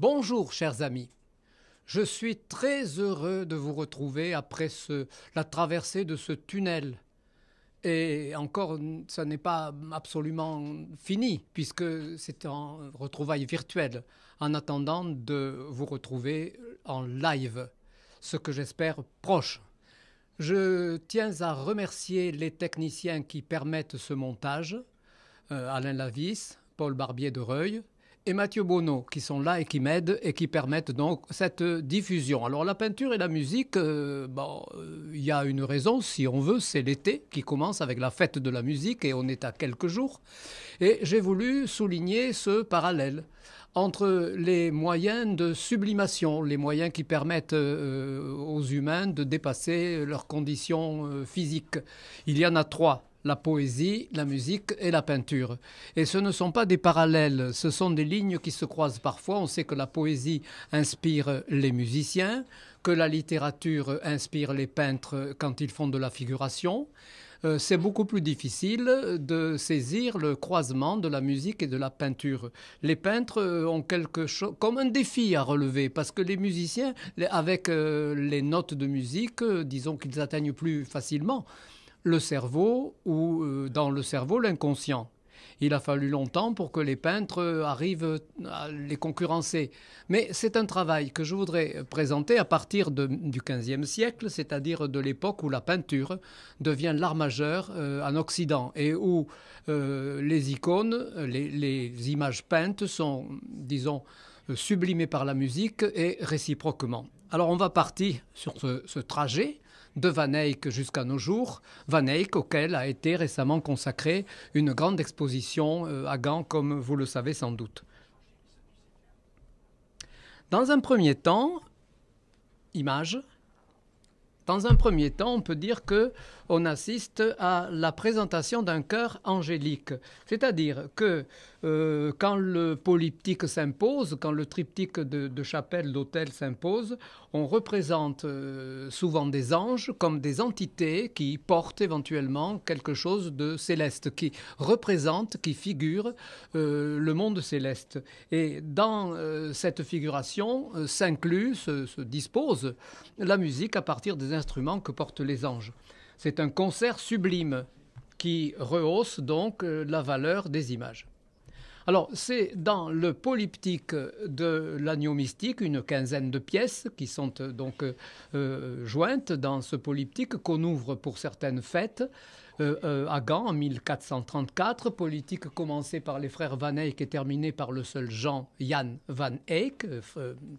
Bonjour chers amis. Je suis très heureux de vous retrouver après ce, la traversée de ce tunnel. Et encore, ce n'est pas absolument fini, puisque c'est en retrouvailles virtuelle, en attendant de vous retrouver en live, ce que j'espère proche. Je tiens à remercier les techniciens qui permettent ce montage, euh, Alain Lavis, Paul Barbier de Reuil, et Mathieu Bonneau qui sont là et qui m'aident et qui permettent donc cette diffusion. Alors la peinture et la musique, euh, bon, euh, il y a une raison si on veut, c'est l'été qui commence avec la fête de la musique et on est à quelques jours. Et j'ai voulu souligner ce parallèle entre les moyens de sublimation, les moyens qui permettent euh, aux humains de dépasser leurs conditions physiques. Il y en a trois la poésie, la musique et la peinture. Et ce ne sont pas des parallèles, ce sont des lignes qui se croisent parfois. On sait que la poésie inspire les musiciens, que la littérature inspire les peintres quand ils font de la figuration euh, c'est beaucoup plus difficile de saisir le croisement de la musique et de la peinture. Les peintres euh, ont quelque chose comme un défi à relever parce que les musiciens, avec euh, les notes de musique, disons qu'ils atteignent plus facilement le cerveau ou euh, dans le cerveau l'inconscient. Il a fallu longtemps pour que les peintres euh, arrivent à les concurrencer. Mais c'est un travail que je voudrais présenter à partir du XVe siècle, c'est-à-dire de l'époque où la peinture devient l'art majeur euh, en Occident et où les icônes, les, images peintes sont, disons, sublimées par la musique et réciproquement. Alors on va partir sur ce trajet de Van Eyck jusqu'à nos jours. Van Eyck, auquel a été récemment consacrée une grande exposition euh, à Gand, comme vous le savez sans doute. Dans un premier temps, image. Dans un premier temps, on peut dire que on assiste à la présentation d'un cœur angélique, c'est-à-dire que euh, quand le polyptyque s'impose, quand le triptyque de, chapelle, d'autel s'impose, on représente euh, souvent des anges comme des entités qui portent éventuellement quelque chose de céleste, qui représentent, qui figurent euh, le monde céleste. Et dans cette figuration s'inclut, se dispose la musique à partir des instruments que portent les anges. C'est un concert sublime qui rehausse donc la valeur des images. Alors, c'est dans le polyptyque de l'agneau mystique, une quinzaine de pièces qui sont euh, donc euh, euh, jointes dans ce polyptyque qu'on ouvre pour certaines fêtes. à Gand en 1434, politique commencée par les frères Van Eyck et terminée par le seul Jean Jan Van Eyck,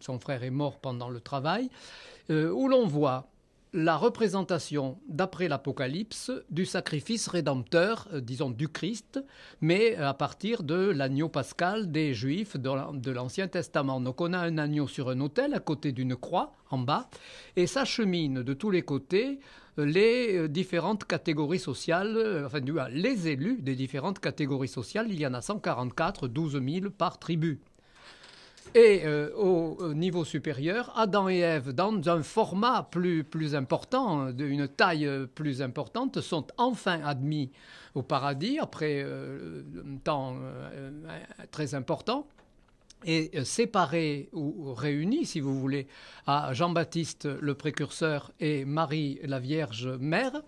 son frère est mort pendant le travail, où l'on voit la représentation, d'après l'Apocalypse, du sacrifice rédempteur, euh, disons du Christ, mais euh, à partir de l'agneau pascal des Juifs de l'Ancien Testament. Donc on a un agneau sur un autel à côté d'une croix en bas, et ça chemine de tous les côtés euh, les différentes catégories sociales, enfin les élus des différentes catégories sociales, il y en a 144, 12 000 par tribu et euh, au niveau supérieur, Adam et Ève, dans un format plus, plus important, d'une taille euh, plus importante, sont enfin admis au paradis après euh, un temps très important et séparés ou réunis, si vous voulez, à Jean-Baptiste le précurseur et Marie la Vierge Mère,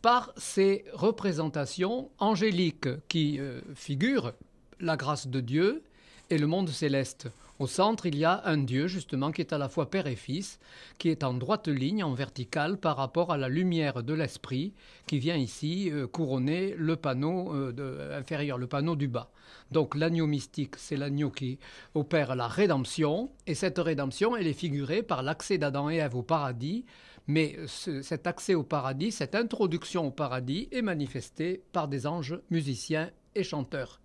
par ces représentations angéliques qui figurent la grâce de Dieu et le monde céleste. Au centre, il y a un Dieu justement qui est à la fois Père et Fils, qui est en droite ligne, en verticale, par rapport à la lumière de l'Esprit qui vient ici euh, couronner le panneau euh, euh, inférieur, le panneau du bas. Donc l'agneau mystique, c'est l'agneau qui opère la rédemption, et cette rédemption, elle est figurée par l'accès d'Adam et Ève au paradis, mais cet accès au paradis, cette introduction au paradis est manifestée par des anges musiciens et chanteurs.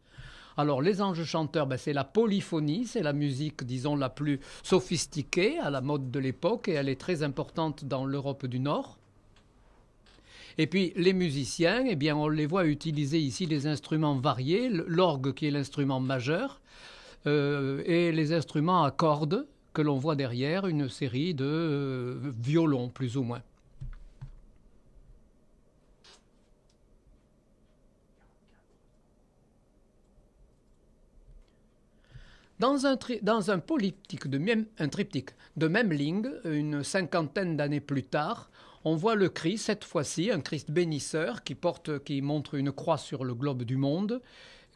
Alors les anges chanteurs, ben, c'est la polyphonie, c'est la musique, disons, la plus sophistiquée à la mode de l'époque et elle est très importante dans l'Europe du Nord. Et puis les musiciens, eh bien, on les voit utiliser ici des instruments variés, l'orgue qui est l'instrument majeur, euh, et les instruments à cordes que l'on voit derrière une série de euh, violons plus ou moins. Dans un, dans un de même, un triptyque de même ligne, une cinquantaine d'années plus tard, on voit le Christ, cette fois-ci, un Christ bénisseur qui, porte, qui montre une croix sur le globe du monde,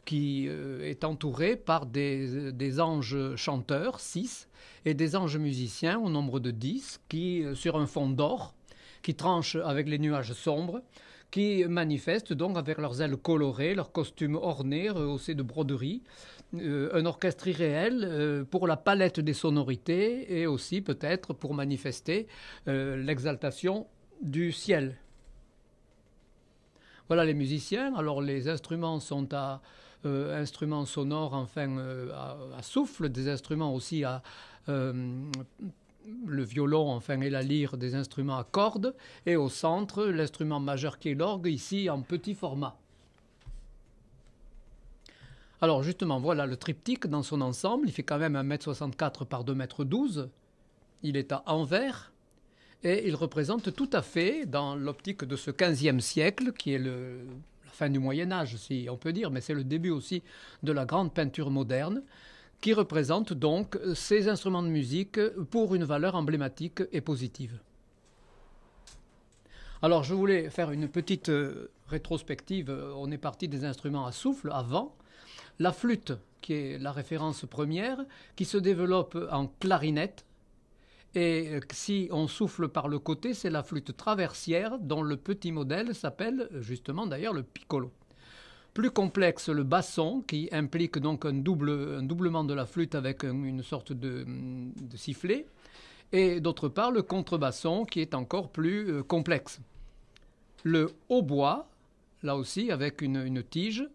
qui euh, est entouré par des, des anges chanteurs, six, et des anges musiciens au nombre de dix, qui, euh, sur un fond d'or, qui tranchent avec les nuages sombres, qui manifestent donc avec leurs ailes colorées, leurs costumes ornés, rehaussés de broderies, euh, un orchestre irréel euh, pour la palette des sonorités et aussi peut-être pour manifester euh, l'exaltation du ciel. Voilà les musiciens. Alors les instruments sont à instruments sonores, enfin à, souffle, des instruments aussi à le violon, enfin et la lyre, des instruments à cordes, et au centre l'instrument majeur qui est l'orgue, ici en petit format. Alors justement, voilà le triptyque dans son ensemble. Il fait quand même 1m64 par 2m12. Il est à Anvers. Et il représente tout à fait, dans l'optique de ce 15e siècle, qui est le, la fin du Moyen Âge, si on peut dire, mais c'est le début aussi de la grande peinture moderne, qui représente donc ces instruments de musique pour une valeur emblématique et positive. Alors je voulais faire une petite euh, rétrospective. On est parti des instruments à souffle avant, la flûte, qui est la référence première, qui se développe en clarinette. Et euh, si on souffle par le côté, c'est la flûte traversière dont le petit modèle s'appelle euh, justement d'ailleurs le piccolo. Plus complexe, le basson, qui implique donc un, doublement de la flûte avec euh, une sorte mm, de, sifflet. Et d'autre part, le contrebasson, qui est encore plus complexe. Le hautbois, là aussi, avec une tige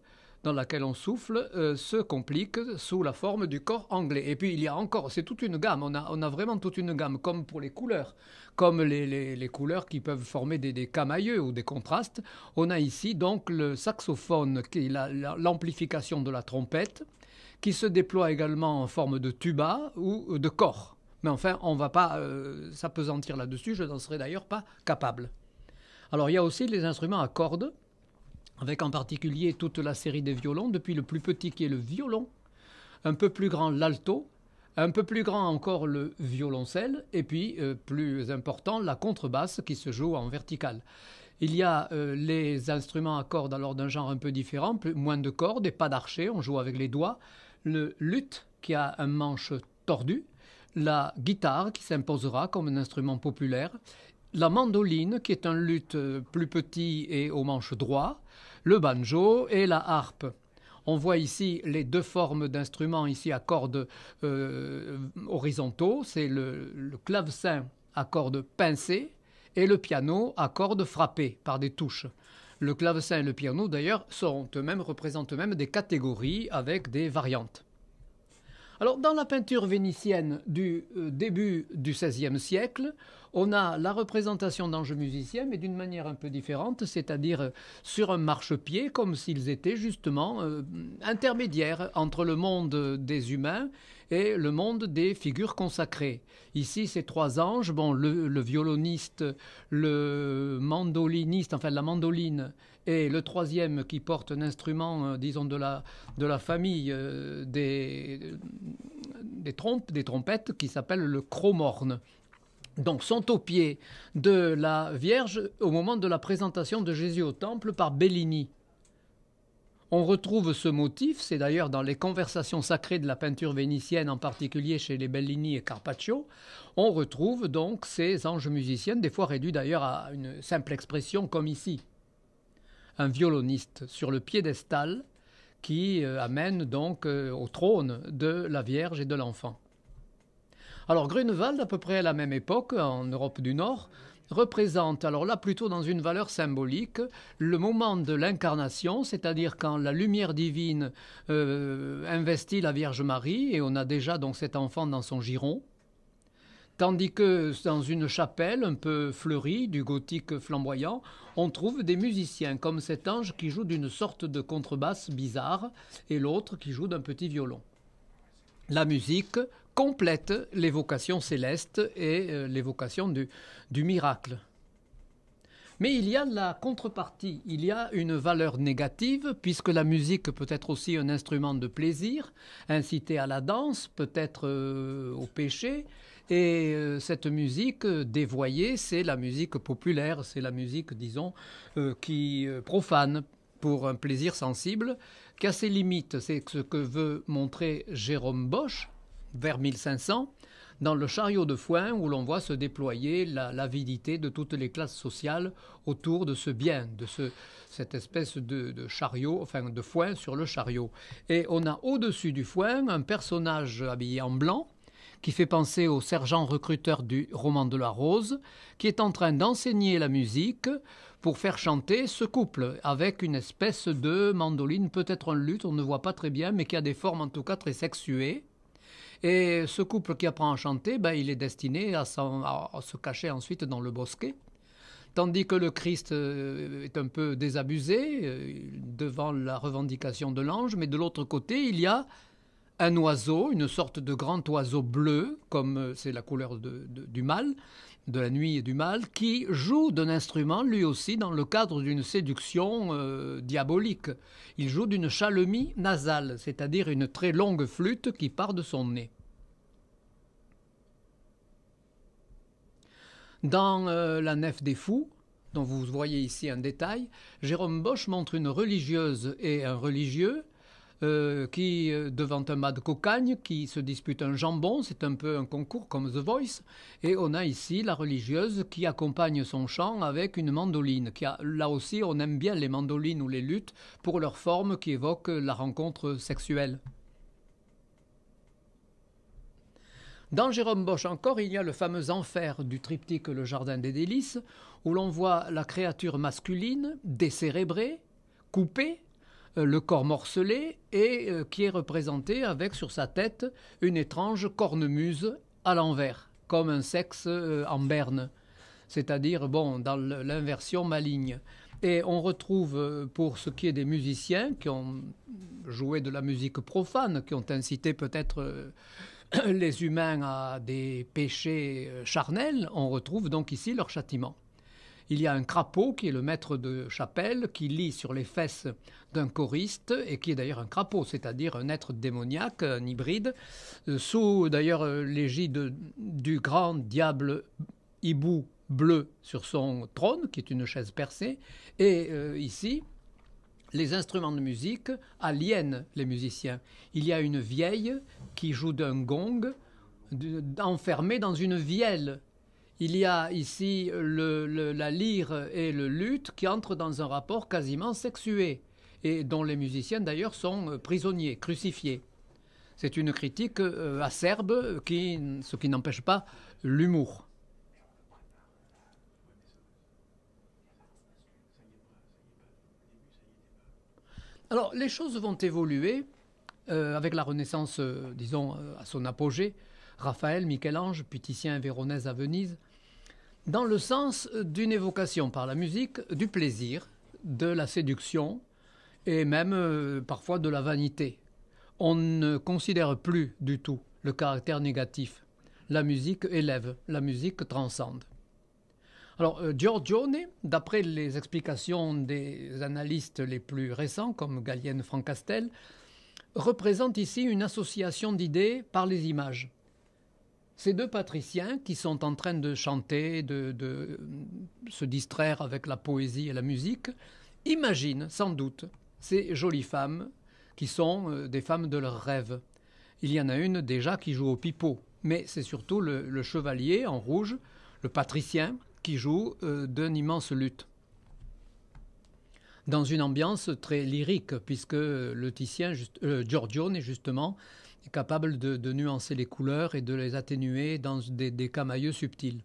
dans laquelle on souffle euh, se complique sous la forme du corps anglais. Et puis il y a encore, c'est toute une gamme, on a, vraiment toute une gamme, comme pour les couleurs, comme les, couleurs qui peuvent former des, des, camailleux ou des contrastes. On a ici donc le saxophone, qui l'amplification de la trompette, qui se déploie également en forme de tuba ou de corps. Mais enfin, on ne va pas euh, s'apesantir là-dessus, je n'en serais d'ailleurs pas capable. Alors il y a aussi les instruments à cordes avec en particulier toute la série des violons, depuis le plus petit qui est le violon, un peu plus grand l'alto, un peu plus grand encore le violoncelle, et puis euh, plus important la contrebasse qui se joue en verticale. Il y a euh, les instruments à cordes alors d'un genre un peu différent, plus, moins de cordes et pas d'archet, on joue avec les doigts, le luth qui a un manche tordu, la guitare qui s'imposera comme un instrument populaire, la mandoline qui est un luth euh, plus petit et au manche droit, le banjo et la harpe. On voit ici les deux formes d'instruments ici à cordes euh, horizontaux, c'est le, clavecin à cordes pincées et le piano à cordes frappées par des touches. Le clavecin et le piano d'ailleurs sont eux-mêmes représentent eux-mêmes des catégories avec des variantes. Alors dans la peinture vénitienne du euh, début du XVIe siècle, on a la représentation d'anges musiciens, mais d'une manière un peu différente, c'est-à-dire euh, sur un marchepied, comme s'ils étaient justement euh, intermédiaires entre le monde des humains et le monde des figures consacrées. Ici, ces trois anges, bon, le, violoniste, le mandoliniste, enfin la mandoline, et le troisième qui porte un instrument, euh, disons, de la, famille des, trompes, des trompettes, qui s'appelle le cromorne donc sont au pieds de la Vierge au moment de la présentation de Jésus au temple par Bellini. On retrouve ce motif, c'est d'ailleurs dans les conversations sacrées de la peinture vénitienne, en particulier chez les Bellini et Carpaccio, on retrouve donc ces anges musiciens, des fois réduits d'ailleurs à une simple expression comme ici. Un violoniste sur le piédestal qui euh, amène donc euh, au trône de la Vierge et de l'enfant. Alors Grunewald, à peu près à la même époque, en Europe du Nord, représente, alors là plutôt dans une valeur symbolique, le moment de l'incarnation, c'est-à-dire quand la lumière divine euh, investit la Vierge Marie, et on a déjà donc cet enfant dans son giron, tandis que dans une chapelle un peu fleurie, du gothique flamboyant, on trouve des musiciens, comme cet ange qui joue d'une sorte de contrebasse bizarre, et l'autre qui joue d'un petit violon. La musique complète l'évocation céleste et euh, l'évocation du, miracle. Mais il y a la contrepartie, il y a une valeur négative, puisque la musique peut être aussi un instrument de plaisir, incité à la danse, peut-être euh, au péché. Et euh, cette musique dévoyée, c'est la musique populaire, c'est la musique, disons, qui profane pour un plaisir sensible, qui ses limites. C'est ce que veut montrer Jérôme Bosch vers 1500, dans le chariot de foin où l'on voit se déployer l'avidité de toutes les classes sociales autour de ce bien, de cette espèce de, chariot, enfin de foin sur le chariot. Et on a au-dessus du foin un personnage habillé en blanc qui fait penser au sergent recruteur du roman de la rose, qui est en train d'enseigner la musique pour faire chanter ce couple avec une espèce de mandoline, peut-être un luth, on ne voit pas très bien, mais qui a des formes en tout cas très sexuées. Et ce couple qui apprend à chanter, ben, il est destiné à, se cacher ensuite dans le bosquet. Tandis que le Christ euh, est un peu désabusé euh, devant la revendication de l'ange, mais de l'autre côté, il y a un oiseau, une sorte de grand oiseau bleu, comme euh, c'est la couleur du mâle, de la nuit et du mal, qui joue d'un instrument lui aussi dans le cadre d'une séduction euh, diabolique. Il joue d'une chalemie nasale, c'est-à-dire une très longue flûte qui part de son nez. Dans euh, La Nef des Fous, dont vous voyez ici un détail, Jérôme Bosch montre une religieuse et un religieux euh, qui, euh, devant un mât de cocagne, qui se dispute un jambon. C'est un peu un concours comme The Voice. Et on a ici la religieuse qui accompagne son chant avec une mandoline. là aussi, on aime bien les mandolines ou les luttes pour leur forme qui évoque la rencontre sexuelle. Dans Jérôme Bosch encore, il y a le fameux enfer du triptyque Le Jardin des Délices, où l'on voit la créature masculine, décérébrée, coupée, euh, le corps morcelé et euh, qui est représenté avec sur sa tête une étrange cornemuse à l'envers, comme un sexe euh, en berne, c'est-à-dire bon dans l'inversion maligne. Et on retrouve pour ce qui est des musiciens qui ont joué de la musique profane, qui ont incité peut-être les humains à des péchés charnels, on retrouve donc ici leur châtiment. Il y a un crapaud qui est le maître de chapelle, qui lit sur les fesses d'un choriste, et qui est d'ailleurs un crapaud, c'est-à-dire un être démoniaque, un hybride, euh, sous d'ailleurs euh, l'égide du grand diable hibou bleu sur son trône, qui est une chaise percée, et euh, ici, les instruments de musique aliènent les musiciens. Il y a une vieille qui joue d'un gong enfermée dans une vielle il y a ici la lyre et le lutte qui entrent dans un rapport quasiment sexué, et dont les musiciens d'ailleurs sont euh, prisonniers, crucifiés. C'est une critique euh, acerbe, qui, ce qui n'empêche pas l'humour. Alors, les choses vont évoluer euh, avec la Renaissance, disons, à son apogée. Raphaël, Michel-Ange, Piticien et Véronèse à Venise, dans le sens d'une évocation par la musique du plaisir, de la séduction et même euh, parfois de la vanité. On ne considère plus du tout le caractère négatif. La musique élève, la musique transcende. Alors, euh, Giorgione, d'après les explications des analystes les plus récents, comme Gallienne Francastel, représente ici une association d'idées par les images ces deux patriciens qui sont en train de chanter, de, euh, se distraire avec la poésie et la musique, imaginent sans doute ces jolies femmes qui sont euh, des femmes de leurs rêves. Il y en a une déjà qui joue au pipeau, mais c'est surtout le, chevalier en rouge, le patricien, qui joue euh, d'une immense lutte. Dans une ambiance très lyrique, puisque le Titien, juste, justement, capable de, nuancer les couleurs et de les atténuer dans des, des camailleux subtils.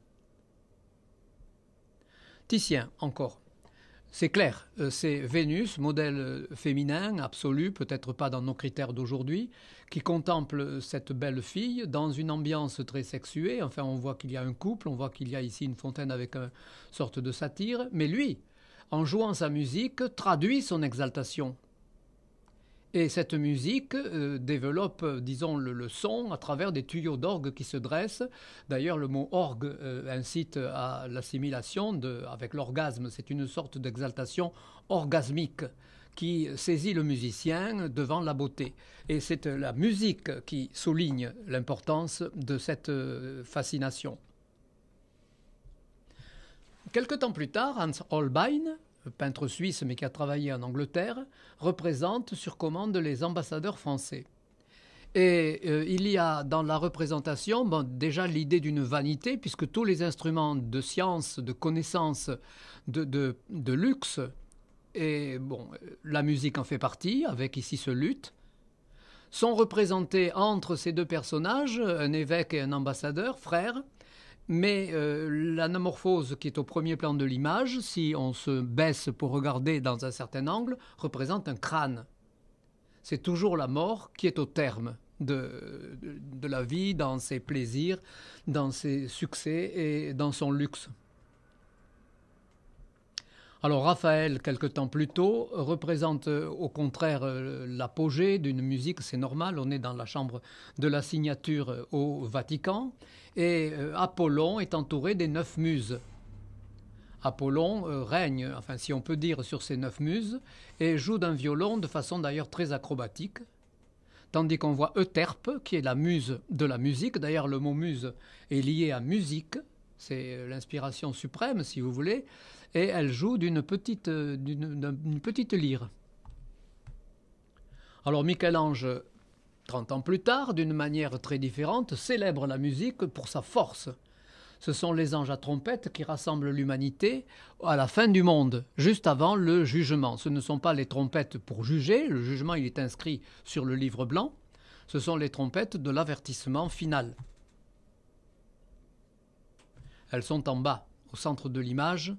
Titien, encore. C'est clair, euh, c'est Vénus, modèle euh, féminin absolu, peut-être pas dans nos critères d'aujourd'hui, qui contemple euh, cette belle fille dans une ambiance très sexuée. Enfin, on voit qu'il y a un couple, on voit qu'il y a ici une fontaine avec une sorte de satire. Mais lui, en jouant sa musique, traduit son exaltation. Et cette musique euh, développe, euh, disons, le, son à travers des tuyaux d'orgue qui se dressent. D'ailleurs, le mot orgue euh, incite à l'assimilation avec l'orgasme. C'est une sorte d'exaltation orgasmique qui saisit le musicien devant la beauté. Et c'est la musique qui souligne l'importance de cette fascination. Quelque temps plus tard, Hans Holbein peintre suisse mais qui a travaillé en Angleterre, représente sur commande les ambassadeurs français. Et euh, il y a dans la représentation déjà l'idée d'une vanité, puisque tous les instruments de science, de connaissance, de, de, de, luxe, et bon, la musique en fait partie, avec ici ce luth, sont représentés entre ces deux personnages, un évêque et un ambassadeur, frères, mais euh, l'anamorphose qui est au premier plan de l'image, si on se baisse pour regarder dans un certain angle, représente un crâne. C'est toujours la mort qui est au terme de la vie, dans ses plaisirs, dans ses succès et dans son luxe. Alors Raphaël, quelque temps plus tôt, représente euh, au contraire euh, l'apogée d'une musique, c'est normal, on est dans la chambre de la signature euh, au Vatican, et Apollon est entouré des neuf muses. Apollon règne, enfin si on peut dire, sur ces neuf muses, et joue d'un violon de façon d'ailleurs très acrobatique, tandis qu'on voit Euterpe, qui est la muse de la musique, d'ailleurs le mot muse est lié à musique, c'est l'inspiration suprême si vous voulez, et elle joue d'une petite, euh, lyre. Alors Michel-Ange, 30 ans plus tard, d'une manière très différente, célèbre la musique pour sa force. Ce sont les anges à trompette qui rassemblent l'humanité à la fin du monde, juste avant le jugement. Ce ne sont pas les trompettes pour juger, le jugement il est inscrit sur le livre blanc, ce sont les trompettes de l'avertissement final. Elles sont en bas, au centre de l'image,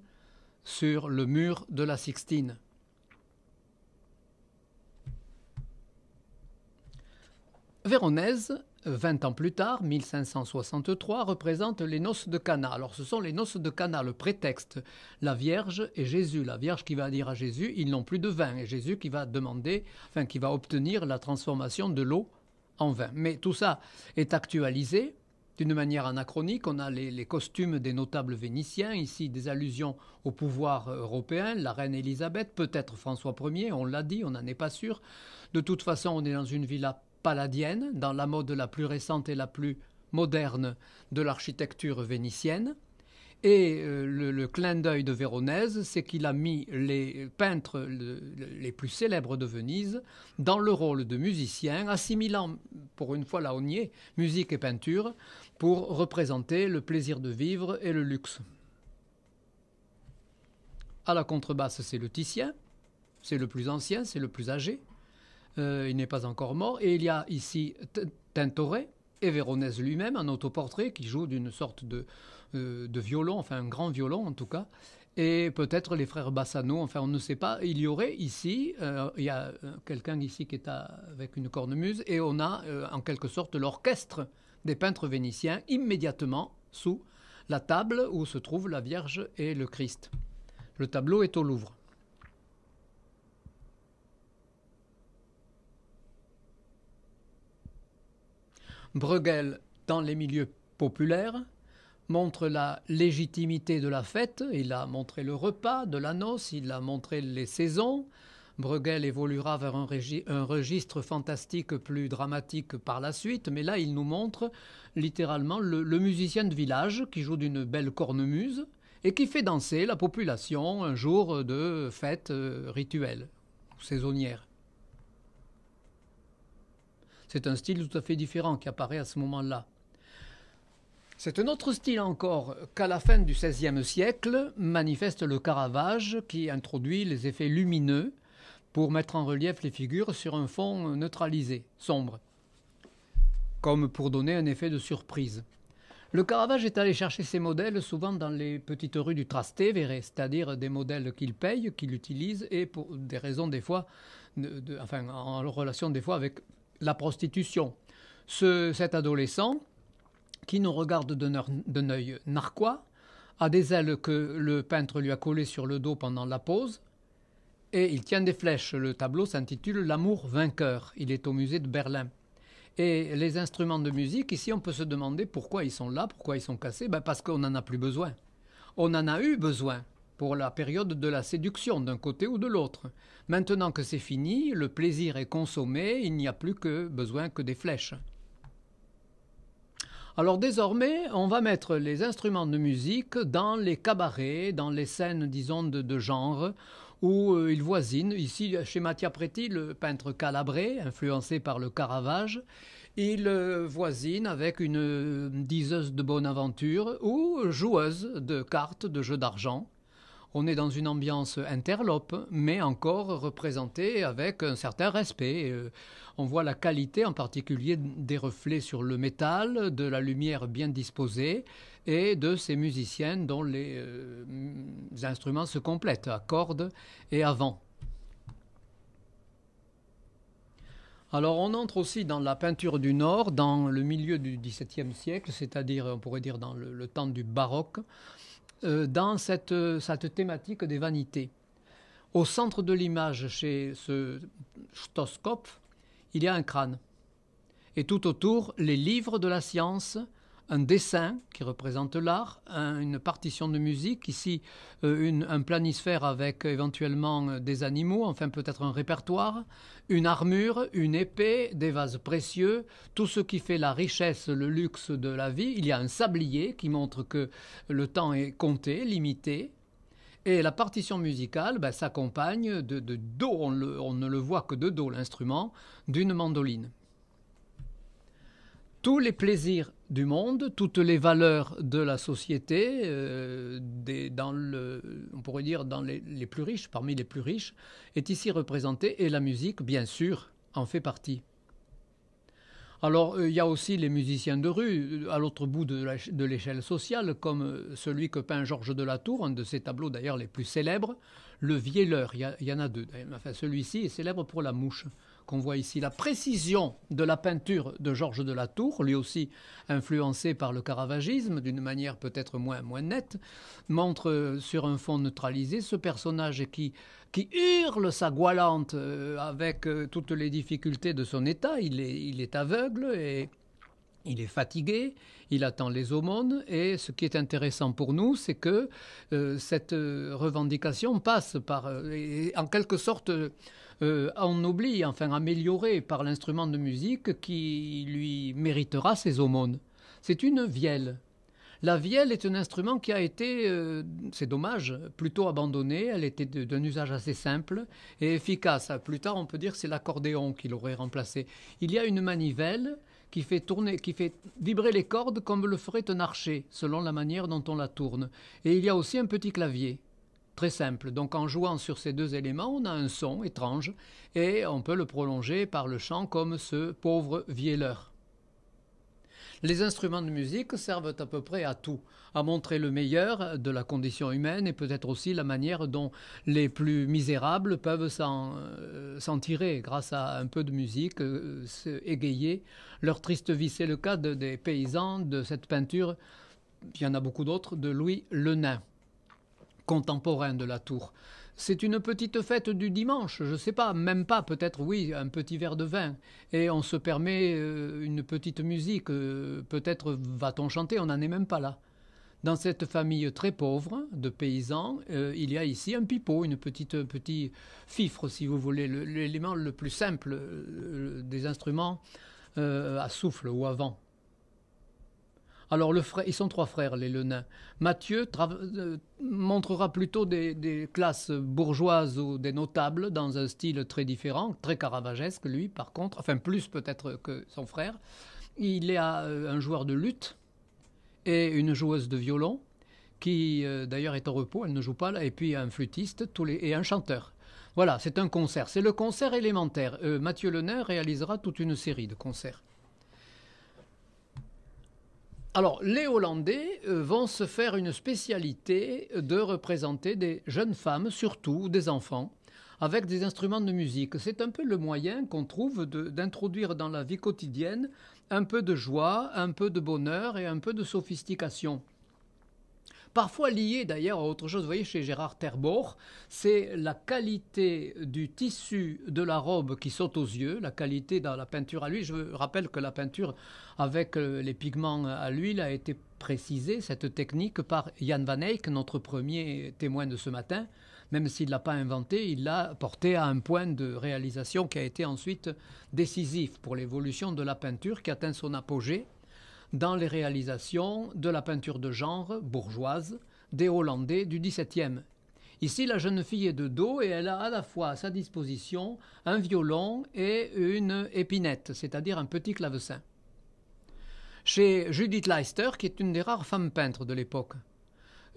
sur le mur de la Sixtine. Véronèse, 20 ans plus tard, 1563, représente les noces de Cana. Alors ce sont les noces de Cana, le prétexte. La Vierge et Jésus. La Vierge qui va dire à Jésus, ils n'ont plus de vin. Et Jésus qui va demander, enfin qui va obtenir la transformation de l'eau en vin. Mais tout ça est actualisé d'une manière anachronique, on a les, costumes des notables vénitiens, ici des allusions au pouvoir euh, européen, la reine Élisabeth, peut-être François Ier, on l'a dit, on n'en est pas sûr. De toute façon, on est dans une villa paladienne, dans la mode la plus récente et la plus moderne de l'architecture vénitienne. Et euh, le, clin d'œil de Véronèse, c'est qu'il a mis les peintres les plus célèbres de Venise dans le rôle de musiciens, assimilant, pour une fois la on musique et peinture, pour représenter le plaisir de vivre et le luxe. À la contrebasse, c'est le Titien, c'est le plus ancien, c'est le plus âgé. Euh, il n'est pas encore mort. Et il y a ici Tintoret et Véronèse lui-même, un autoportrait qui joue d'une sorte euh, de, violon, enfin un grand violon en tout cas et peut-être les frères Bassano, enfin on ne sait pas. Il y aurait ici, euh, il y a quelqu'un ici qui est avec une cornemuse, et on a en quelque sorte l'orchestre des peintres vénitiens immédiatement sous la table où se trouvent la Vierge et le Christ. Le tableau est au Louvre. Bruegel, dans les milieux populaires, montre la légitimité de la fête, il a montré le repas de la noce, il a montré les saisons, Bruegel évoluera vers un, registre fantastique plus dramatique par la suite, mais là il nous montre littéralement le, musicien de village qui joue d'une belle cornemuse et qui fait danser la population un jour de fête euh, rituelle saisonnière. C'est un style tout à fait différent qui apparaît à ce moment-là. C'est un autre style encore qu'à la fin du XVIe siècle manifeste le Caravage qui introduit les effets lumineux pour mettre en relief les figures sur un fond neutralisé, sombre, comme pour donner un effet de surprise. Le Caravage est allé chercher ses modèles souvent dans les petites rues du Trastevere, c'est-à-dire des modèles qu'il paye, qu'il utilise, et pour des raisons des fois, enfin en relation des fois avec la prostitution. cet adolescent, qui nous regarde d'un œil narquois, a des ailes que le peintre lui a collées sur le dos pendant la pose, et il tient des flèches. Le tableau s'intitule L'amour vainqueur. Il est au musée de Berlin. Et les instruments de musique, ici, on peut se demander pourquoi ils sont là, pourquoi ils sont cassés. Ben parce qu'on n'en a plus besoin. On en a eu besoin pour la période de la séduction d'un côté ou de l'autre. Maintenant que c'est fini, le plaisir est consommé, il n'y a plus que besoin que des flèches. Alors désormais, on va mettre les instruments de musique dans les cabarets, dans les scènes, disons, de genre où euh, il voisine, ici chez Mattia Preti, le peintre calabré, influencé par le Caravage, il euh, voisine avec une euh, diseuse de bonne aventure ou joueuse de cartes, de jeux d'argent. On est dans une ambiance interlope, mais encore représentée avec un certain respect. On voit la qualité en particulier des reflets sur le métal, de la lumière bien disposée, et de ces musiciennes dont les euh, instruments se complètent à cordes et à vent. Alors on entre aussi dans la peinture du Nord, dans le milieu du XVIIe siècle, c'est-à-dire on pourrait dire dans le, temps du baroque, euh, dans cette, thématique des vanités. Au centre de l'image, chez ce stoscope, il y a un crâne. Et tout autour, les livres de la science, un dessin qui représente l'art, une partition de musique, ici euh, un planisphère avec euh, éventuellement euh, des animaux, enfin peut-être un répertoire, une armure, une épée, des vases précieux, tout ce qui fait la richesse, le luxe de la vie. Il y a un sablier qui montre que le temps est compté, limité, et la partition musicale bah, s'accompagne de, dos, on, ne le voit que de dos, l'instrument, d'une mandoline. Tous les plaisirs du monde, toutes les valeurs de la société, euh, dans on pourrait dire dans les, plus riches, parmi les plus riches, est ici représentée et la musique, bien sûr, en fait partie. Alors, euh, il y a aussi les musiciens de rue, à l'autre bout de l'échelle sociale, comme euh, celui que peint Georges de la Tour, un de ses tableaux d'ailleurs les plus célèbres, Le Vielleur. Il y, en a deux. celui-ci est célèbre pour la mouche qu'on voit ici, la précision de la peinture de Georges de la Tour, lui aussi influencé par le caravagisme d'une manière peut-être moins, nette, montre euh, sur un fond neutralisé ce personnage qui, hurle sa goualante euh, avec euh, toutes les difficultés de son état. Il est, aveugle et il est fatigué, il attend les aumônes et ce qui est intéressant pour nous, c'est que cette revendication passe par, en quelque sorte, euh, on oublie, enfin amélioré par l'instrument de musique qui lui méritera ses aumônes. C'est une vielle. La vielle est un instrument qui a été, euh, c'est dommage, plutôt abandonné. Elle était d'un usage assez simple et efficace. Ah, plus tard, on peut dire que c'est l'accordéon qui l'aurait remplacé. Il y a une manivelle qui fait tourner, qui fait vibrer les cordes comme le ferait un archer, selon la manière dont on la tourne. Et il y a aussi un petit clavier très simple. Donc en jouant sur ces deux éléments, on a un son étrange et on peut le prolonger par le chant comme ce pauvre vielleur. Les instruments de musique servent à peu près à tout, à montrer le meilleur de la condition humaine et peut-être aussi la manière dont les plus misérables peuvent s'en euh, tirer grâce à un peu de musique, euh, égayer leur triste vie. C'est le cas des paysans de cette peinture, il y en a beaucoup d'autres, de Louis nain contemporain de la tour. C'est une petite fête du dimanche, je ne sais pas, même pas, peut-être oui, un petit verre de vin. Et on se permet euh, une petite musique, euh, peut-être va-t-on chanter, on n'en est même pas là. Dans cette famille très pauvre de paysans, euh, il y a ici un pipeau, une petite petit fifre, si vous voulez, l'élément le, plus simple des instruments à souffle ou à vent. Alors, le frère, ils sont trois frères, les Lenains. Mathieu euh, montrera plutôt des, classes bourgeoises ou des notables dans un style très différent, très caravagesque, lui, par contre, enfin, plus peut-être que son frère. Il est euh, un joueur de lutte et une joueuse de violon, qui euh, d'ailleurs est en repos, elle ne joue pas là, et puis un flûtiste et un chanteur. Voilà, c'est un concert. C'est le concert élémentaire. Mathieu Lenain réalisera toute une série de concerts. Alors, les Hollandais euh, vont se faire une spécialité de représenter des jeunes femmes, surtout des enfants, avec des instruments de musique. C'est un peu le moyen qu'on trouve d'introduire dans la vie quotidienne un peu de joie, un peu de bonheur et un peu de sophistication parfois lié d'ailleurs à autre chose. Vous voyez, chez Gérard Terbor, c'est la qualité du tissu de la robe qui saute aux yeux, la qualité dans la peinture à l'huile. Je rappelle que la peinture avec euh, les pigments à l'huile a été précisée, cette technique, par Jan van Eyck, notre premier témoin de ce matin. Même s'il ne l'a pas inventé, il l'a porté à un point de réalisation qui a été ensuite décisif pour l'évolution de la peinture qui atteint son apogée dans les réalisations de la peinture de genre bourgeoise des Hollandais du XVIIe. Ici, la jeune fille est de dos et elle a à la fois à sa disposition un violon et une épinette, c'est-à-dire un petit clavecin. Chez Judith Leister, qui est une des rares femmes peintres de l'époque,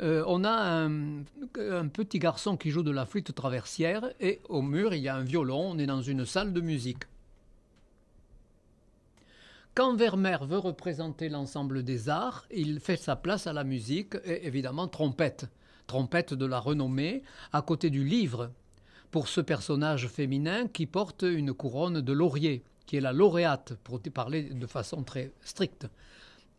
euh, on a un, un, petit garçon qui joue de la flûte traversière et au mur, il y a un violon, on est dans une salle de musique. Quand Vermeer veut représenter l'ensemble des arts, il fait sa place à la musique et évidemment trompette, trompette de la renommée, à côté du livre, pour ce personnage féminin qui porte une couronne de laurier, qui est la lauréate, pour parler de façon très stricte.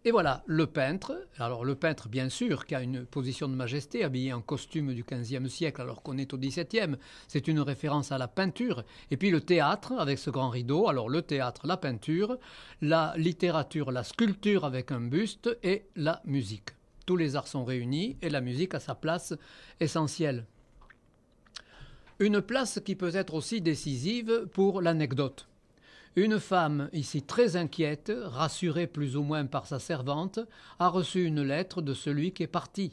Et voilà, le peintre, alors le peintre bien sûr qui a une position de majesté, habillé en costume du XVe siècle alors qu'on est au XVIIe, c'est une référence à la peinture, et puis le théâtre avec ce grand rideau, alors le théâtre, la peinture, la littérature, la sculpture avec un buste, et la musique. Tous les arts sont réunis et la musique a sa place essentielle. Une place qui peut être aussi décisive pour l'anecdote. Une femme, ici très inquiète, rassurée plus ou moins par sa servante, a reçu une lettre de celui qui est parti.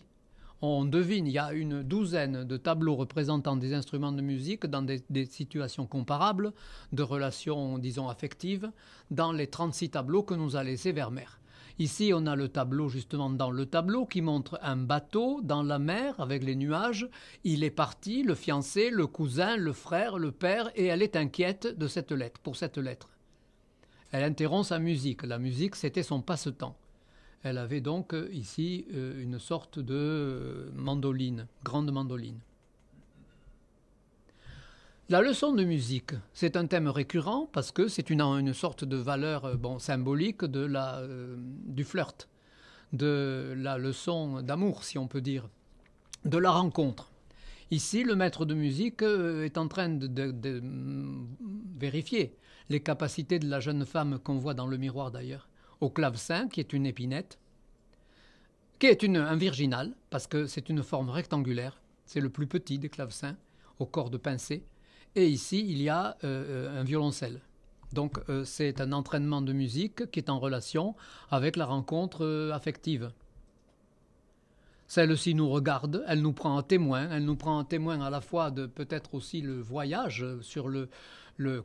On devine, il y a une douzaine de tableaux représentant des instruments de musique dans des, situations comparables, de relations, disons, affectives, dans les 36 tableaux que nous a laissés Vermeer. Ici, on a le tableau, justement, dans le tableau qui montre un bateau dans la mer avec les nuages. Il est parti, le fiancé, le cousin, le frère, le père, et elle est inquiète de cette lettre, pour cette lettre. Elle interrompt sa musique. La musique, c'était son passe-temps. Elle avait donc euh, ici euh, une sorte de euh, mandoline, grande mandoline. La leçon de musique, c'est un thème récurrent parce que c'est une, une sorte de valeur euh, bon, symbolique de la, euh, du flirt, de la leçon d'amour, si on peut dire, de la rencontre. Ici, le maître de musique euh, est en train de, mm, vérifier les capacités de la jeune femme qu'on voit dans le miroir d'ailleurs, au clavecin, qui est une épinette, qui est une, un virginal, parce que c'est une forme rectangulaire, c'est le plus petit des clavecins, au corps de pincée et ici, il y a euh, euh, un violoncelle. Donc euh, c'est un entraînement de musique qui est en relation avec la rencontre affective. Celle-ci nous regarde, elle nous prend en témoin, elle nous prend en témoin à la fois de peut-être aussi le voyage sur le,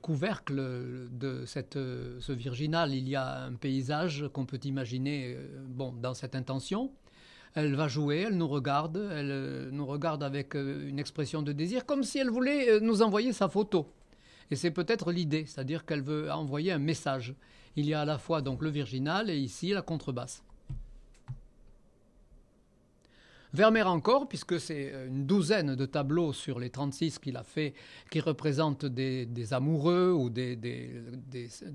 couvercle de ce virginal. Il y a un paysage qu'on peut imaginer bon, dans cette intention. Elle va jouer, elle nous regarde, elle euh, nous regarde avec euh, une expression de désir, comme si elle voulait euh, nous envoyer sa photo. Et c'est peut-être l'idée, c'est-à-dire qu'elle veut envoyer un message. Il y a à la fois donc le virginal et ici la contrebasse. Vermeer encore, puisque c'est euh, une douzaine de tableaux sur les 36 qu'il a fait, qui représentent des, amoureux ou des,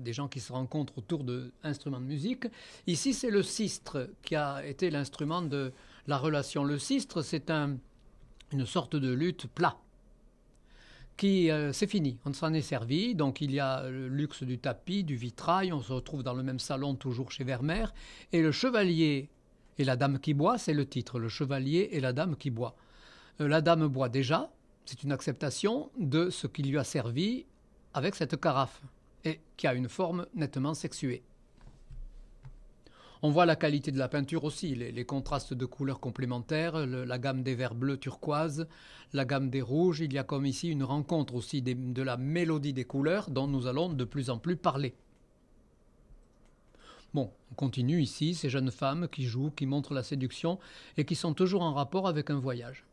gens qui se rencontrent autour d'instruments de, de musique. Ici, c'est le sistre qui a été l'instrument de la relation. Le sistre, c'est un, une sorte de lutte plat qui euh, c'est fini, on s'en est servi. Donc il y a le luxe du tapis, du vitrail, on se retrouve dans le même salon toujours chez Vermeer. Et le chevalier et la dame qui boit, c'est le titre, le chevalier et la dame qui boit. Euh, la dame boit déjà, c'est une acceptation de ce qui lui a servi avec cette carafe, et qui a une forme nettement sexuée. On voit la qualité de la peinture aussi, les, contrastes de couleurs complémentaires, la gamme des verts bleus turquoise, la gamme des rouges, il y a comme ici une rencontre aussi de la mélodie des couleurs dont nous allons de plus en plus parler. Bon, on continue ici, ces jeunes femmes qui jouent, qui montrent la séduction et qui sont toujours en rapport avec un voyage.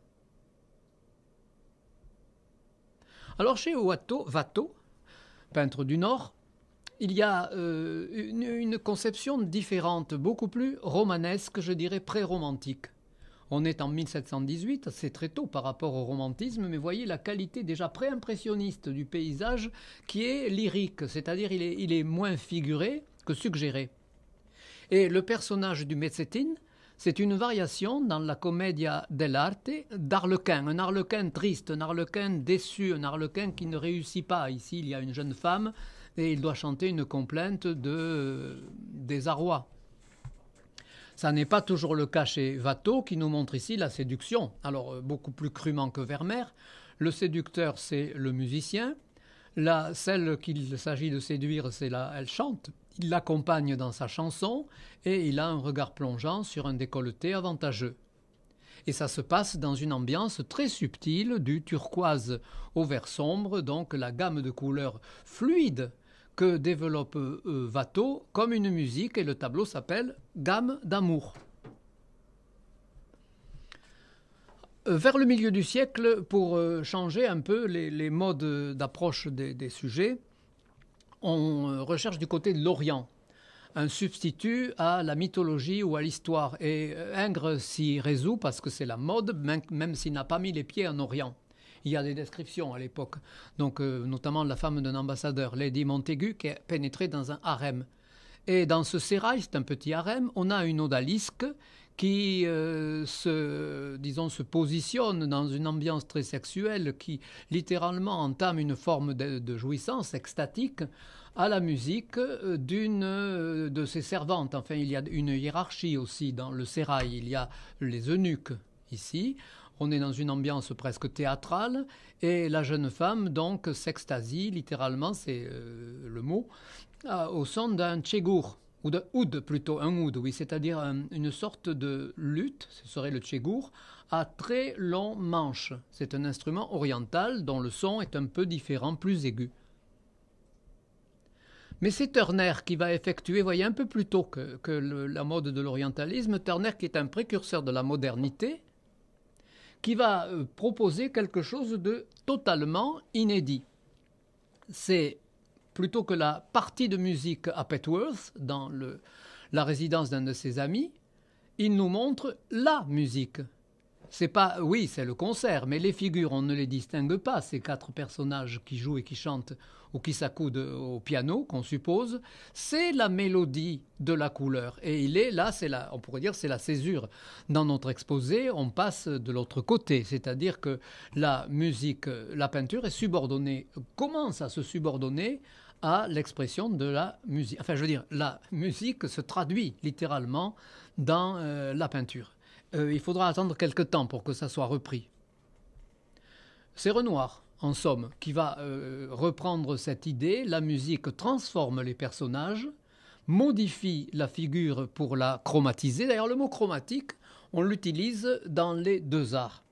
Alors chez Watteau, peintre du Nord, il y a euh, une, conception différente, beaucoup plus romanesque, je dirais pré-romantique. On est en 1718, c'est très tôt par rapport au romantisme, mais voyez la qualité déjà pré-impressionniste du paysage qui est lyrique, c'est-à-dire il est moins figuré que suggéré. Et le personnage du Mezzettin, c'est une variation dans la commedia dell'arte d'Arlequin, un Arlequin triste, un Arlequin déçu, un Arlequin qui ne réussit pas. Ici, il y a une jeune femme et il doit chanter une complainte de euh, désarroi. Ça n'est pas toujours le cas chez Watteau qui nous montre ici la séduction. Alors euh, beaucoup plus crûment que Vermeer. Le séducteur, c'est le musicien. La, celle qu'il s'agit de séduire, c'est la, elle chante il l'accompagne dans sa chanson et il a un regard plongeant sur un décolleté avantageux. Et ça se passe dans une ambiance très subtile du turquoise au vert sombre, donc la gamme de couleurs fluide que développe Vato euh, comme une musique et le tableau s'appelle Gamme d'amour. Euh, vers le milieu du siècle, pour euh, changer un peu les, modes d'approche des sujets, on euh, recherche du côté de l'Orient un substitut à la mythologie ou à l'histoire. Et euh, Ingres s'y résout parce que c'est la mode, même s'il n'a pas mis les pieds en Orient. Il y a des descriptions à l'époque, donc euh, notamment la femme d'un ambassadeur, Lady Montaigu, qui est pénétrée dans un harem. Et dans ce sérail, c'est un petit harem, on a une odalisque qui euh, se, disons, se positionne dans une ambiance très sexuelle, qui littéralement entame une forme de, jouissance extatique à la musique euh, d'une euh, de ses servantes. Enfin, il y a une hiérarchie aussi dans le sérail. Il y a les eunuques ici. On est dans une ambiance presque théâtrale et la jeune femme donc s'extasie, littéralement, c'est le mot, au son d'un tchégour. Oud, oud plutôt, un oud, oui, c'est-à-dire une sorte de lutte, ce serait le tchégour, à très long manche. C'est un instrument oriental dont le son est un peu différent, plus aigu. Mais c'est Turner qui va effectuer, voyez, un peu plus tôt que, la mode de l'orientalisme, Turner qui est un précurseur de la modernité, qui va euh, proposer quelque chose de totalement inédit. C'est plutôt que la partie de musique à Petworth, dans le, la résidence d'un de ses amis, il nous montre la musique. C'est pas, oui, c'est le concert, mais les figures, on ne les distingue pas, ces quatre personnages qui jouent et qui chantent ou qui s'accoudent au piano, qu'on suppose, c'est la mélodie de la couleur. Et il est là, c'est la, on pourrait dire, c'est la césure. Dans notre exposé, on passe de l'autre côté, c'est-à-dire que la musique, la peinture est subordonnée, commence à se subordonner à l'expression de la musique. Enfin, je veux dire, la musique se traduit littéralement dans euh, la peinture. Euh, il faudra attendre quelques temps pour que ça soit repris. C'est Renoir, en somme, qui va euh, reprendre cette idée. La musique transforme les personnages, modifie la figure pour la chromatiser. D'ailleurs, le mot chromatique, on l'utilise dans les deux arts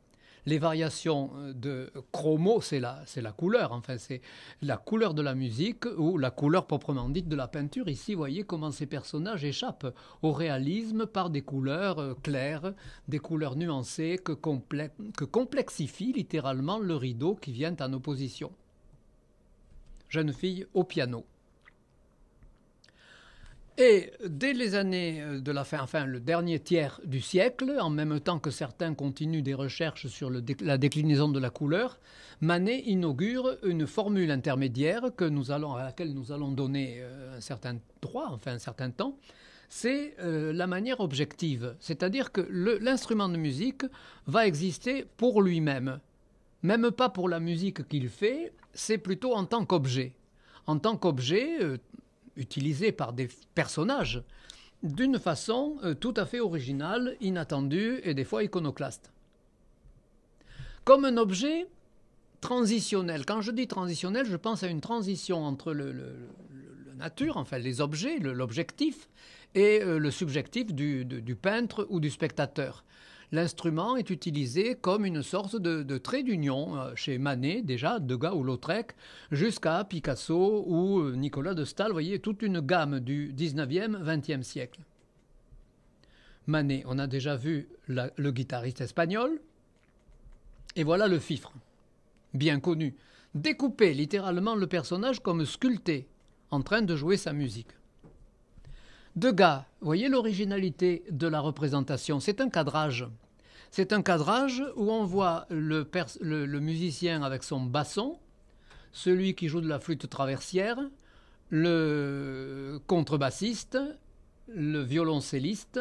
les variations euh, de chromo, c'est la, c'est la couleur, enfin c'est la couleur de la musique ou la couleur proprement dite de la peinture. Ici, voyez comment ces personnages échappent au réalisme par des couleurs euh, claires, des couleurs nuancées que, que complexifie littéralement le rideau qui vient en opposition. Jeune fille au piano. Et dès les années euh, de la fin, enfin le dernier tiers du siècle, en même temps que certains continuent des recherches sur la déclinaison de la couleur, Manet inaugure une formule intermédiaire que nous allons, à laquelle nous allons donner euh, un certain droit, enfin un certain temps, c'est euh, la manière objective, c'est-à-dire que l'instrument de musique va exister pour lui-même, même pas pour la musique qu'il fait, c'est plutôt en tant qu'objet en tant qu'objet, utilisé par des personnages d'une façon euh, tout à fait originale, inattendue et des fois iconoclaste. Comme un objet transitionnel. Quand je dis transitionnel, je pense à une transition entre le, nature, enfin les objets, l'objectif, et euh, le subjectif du, peintre ou du spectateur l'instrument est utilisé comme une sorte de, trait d'union euh, chez Manet, déjà, Degas ou Lautrec, jusqu'à Picasso ou euh, Nicolas de Stahl, vous voyez, toute une gamme du 19e, 20e siècle. Manet, on a déjà vu le guitariste espagnol, et voilà le fifre, bien connu, découper littéralement le personnage comme sculpté, en train de jouer sa musique. Degas, voyez l'originalité de la représentation, c'est un cadrage. C'est un cadrage où on voit le, musicien avec son basson, celui qui joue de la flûte traversière, le contrebassiste, le violoncelliste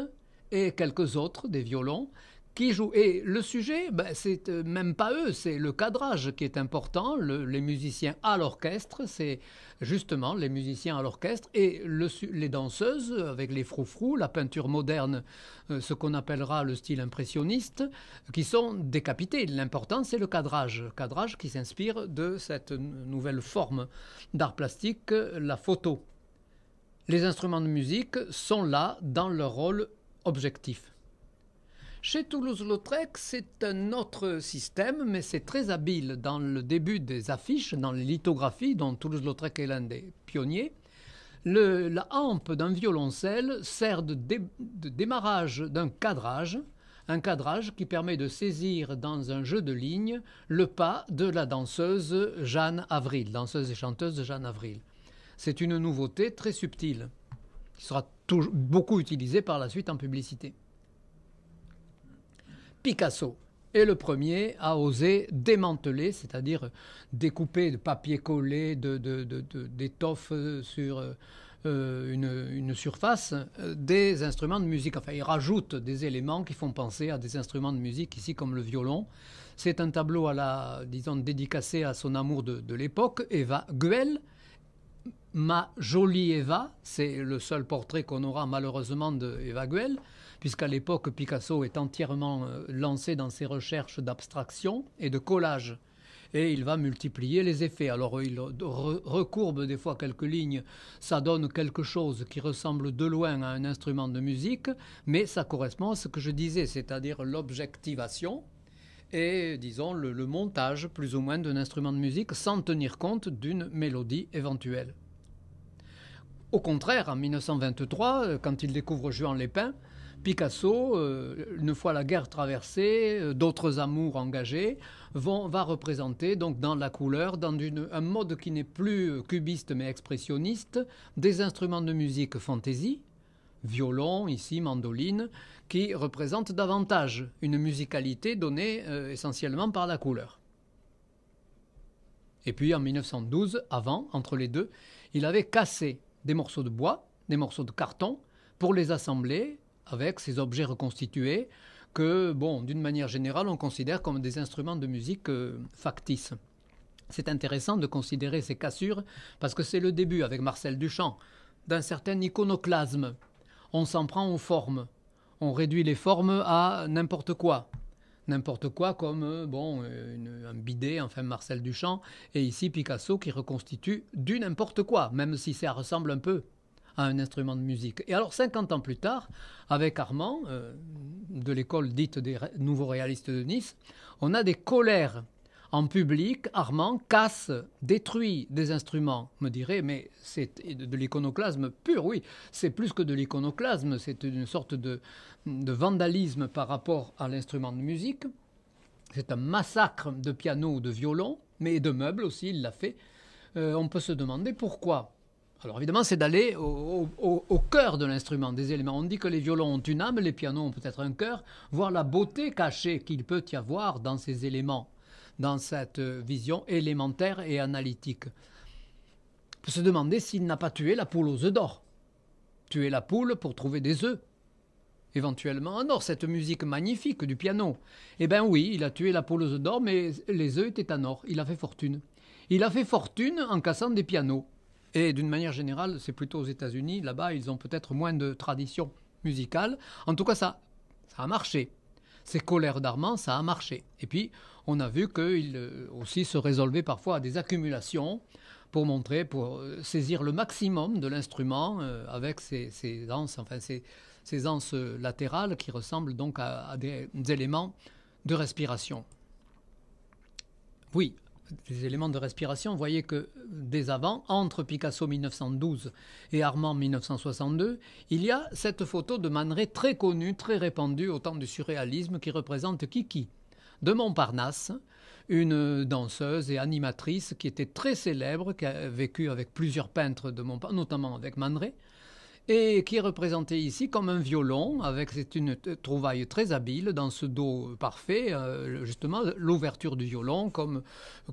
et quelques autres des violons qui joue. Et le sujet, ben, c'est euh, même pas eux, c'est le cadrage qui est important, les musiciens à l'orchestre, c'est justement les musiciens à l'orchestre et les danseuses avec les froufrous, la peinture moderne, euh, ce qu'on appellera le style impressionniste, qui sont décapités. L'important, c'est le cadrage, cadrage qui s'inspire de cette nouvelle forme d'art plastique, la photo. Les instruments de musique sont là dans leur rôle objectif. Chez Toulouse-Lautrec, c'est un autre système, mais c'est très habile dans le début des affiches, dans les lithographies, dont Toulouse-Lautrec est l'un des pionniers. la hampe d'un violoncelle sert de, démarrage d'un cadrage, un cadrage qui permet de saisir dans un jeu de lignes le pas de la danseuse Jeanne Avril, danseuse et chanteuse Jeanne Avril. C'est une nouveauté très subtile qui sera beaucoup utilisée par la suite en publicité. Picasso est le premier à oser démanteler, c'est-à-dire découper de papier collé, d'étoffe sur euh, une, surface, euh, des instruments de musique. Enfin, il rajoute des éléments qui font penser à des instruments de musique, ici comme le violon. C'est un tableau à la, disons, dédicacé à son amour de, l'époque, Eva Guel. Ma jolie Eva, c'est le seul portrait qu'on aura malheureusement de Eva puisqu'à l'époque, Picasso est entièrement euh, lancé dans ses recherches d'abstraction et de collage et il va multiplier les effets. Alors il recourbe des fois quelques lignes, ça donne quelque chose qui ressemble de loin à un instrument de musique, mais ça correspond à ce que je disais, c'est-à-dire l'objectivation et, disons, le, montage plus ou moins d'un instrument de musique sans tenir compte d'une mélodie éventuelle. Au contraire, en 1923, euh, quand il découvre Juan Lépin, Picasso, euh, une fois la guerre traversée, euh, d'autres amours engagés, vont, va représenter donc dans la couleur, dans un mode qui n'est plus cubiste mais expressionniste, des instruments de musique fantaisie, violon ici, mandoline, qui représentent davantage une musicalité donnée euh, essentiellement par la couleur. Et puis en 1912, avant, entre les deux, il avait cassé des morceaux de bois, des morceaux de carton, pour les assembler avec ces objets reconstitués que, bon, d'une manière générale, on considère comme des instruments de musique euh, factices. C'est intéressant de considérer ces cassures parce que c'est le début, avec Marcel Duchamp, d'un certain iconoclasme. On s'en prend aux formes. On réduit les formes à n'importe quoi. N'importe quoi comme, euh, bon, euh, un bidet, enfin Marcel Duchamp, et ici Picasso qui reconstitue du n'importe quoi, même si ça ressemble un peu à un instrument de musique. Et alors 50 ans plus tard, avec Armand, euh, de l'école dite des nouveaux réalistes de Nice, on a des colères en public, Armand casse, détruit des instruments, me dirait, mais c'est de l'iconoclasme pur, oui. C'est plus que de l'iconoclasme, c'est une sorte de, vandalisme par rapport à l'instrument de musique. C'est un massacre de piano, de violon, mais de meubles aussi, il l'a fait. Euh, on peut se demander pourquoi. Alors évidemment, c'est d'aller au, cœur de l'instrument, des éléments. On dit que les violons ont une âme, les pianos ont peut-être un cœur, voir la beauté cachée qu'il peut y avoir dans ces éléments, dans cette vision élémentaire et analytique. se demander s'il n'a pas tué la poule aux œufs d'or. Tuer la poule pour trouver des œufs. Éventuellement, en ah or, cette musique magnifique du piano. Eh bien oui, il a tué la poule aux œufs d'or, mais les œufs étaient en or. Il a fait fortune. Il a fait fortune en cassant des pianos. Et d'une manière générale, c'est plutôt aux États-Unis. Là-bas, ils ont peut-être moins de tradition musicale. En tout cas, ça, ça a marché. Ces colères d'Armand, ça a marché. Et puis, on a vu qu'ils euh, aussi se résolvait parfois à des accumulations pour montrer, pour euh, saisir le maximum de l'instrument euh, avec ces enfin anses latérales qui ressemblent donc à, à des éléments de respiration. Oui, des éléments de respiration, vous voyez que dès avant, entre Picasso 1912 et Armand 1962, il y a cette photo de Manet très connue, très répandue au temps du surréalisme qui représente Kiki de Montparnasse, une danseuse et animatrice qui était très célèbre, qui a vécu avec plusieurs peintres de Montparnasse, notamment avec Manet et qui est représenté ici comme un violon, avec c'est une trouvaille très habile dans ce dos parfait, euh, justement l'ouverture du violon comme,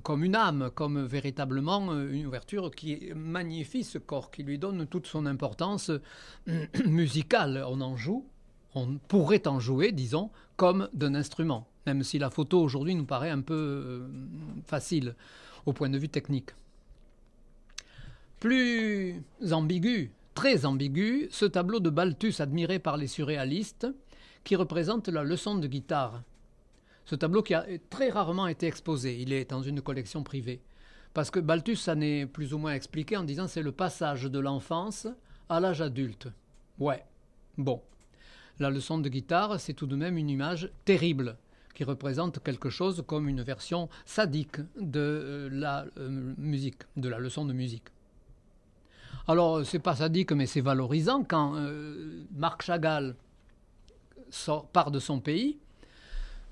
comme une âme, comme véritablement euh, une ouverture qui magnifie ce corps, qui lui donne toute son importance euh, musicale. On en joue, on pourrait en jouer, disons, comme d'un instrument, même si la photo aujourd'hui nous paraît un peu facile au point de vue technique. Plus ambigu, très ambigu ce tableau de Balthus admiré par les surréalistes qui représente la leçon de guitare. Ce tableau qui a très rarement été exposé, il est dans une collection privée. Parce que Balthus en est plus ou moins expliqué en disant c'est le passage de l'enfance à l'âge adulte. Ouais, bon. La leçon de guitare, c'est tout de même une image terrible qui représente quelque chose comme une version sadique de euh, la euh, musique, de la leçon de musique. Alors, c'est pas sadique, mais c'est valorisant quand euh, Marc Chagall sort, part de son pays,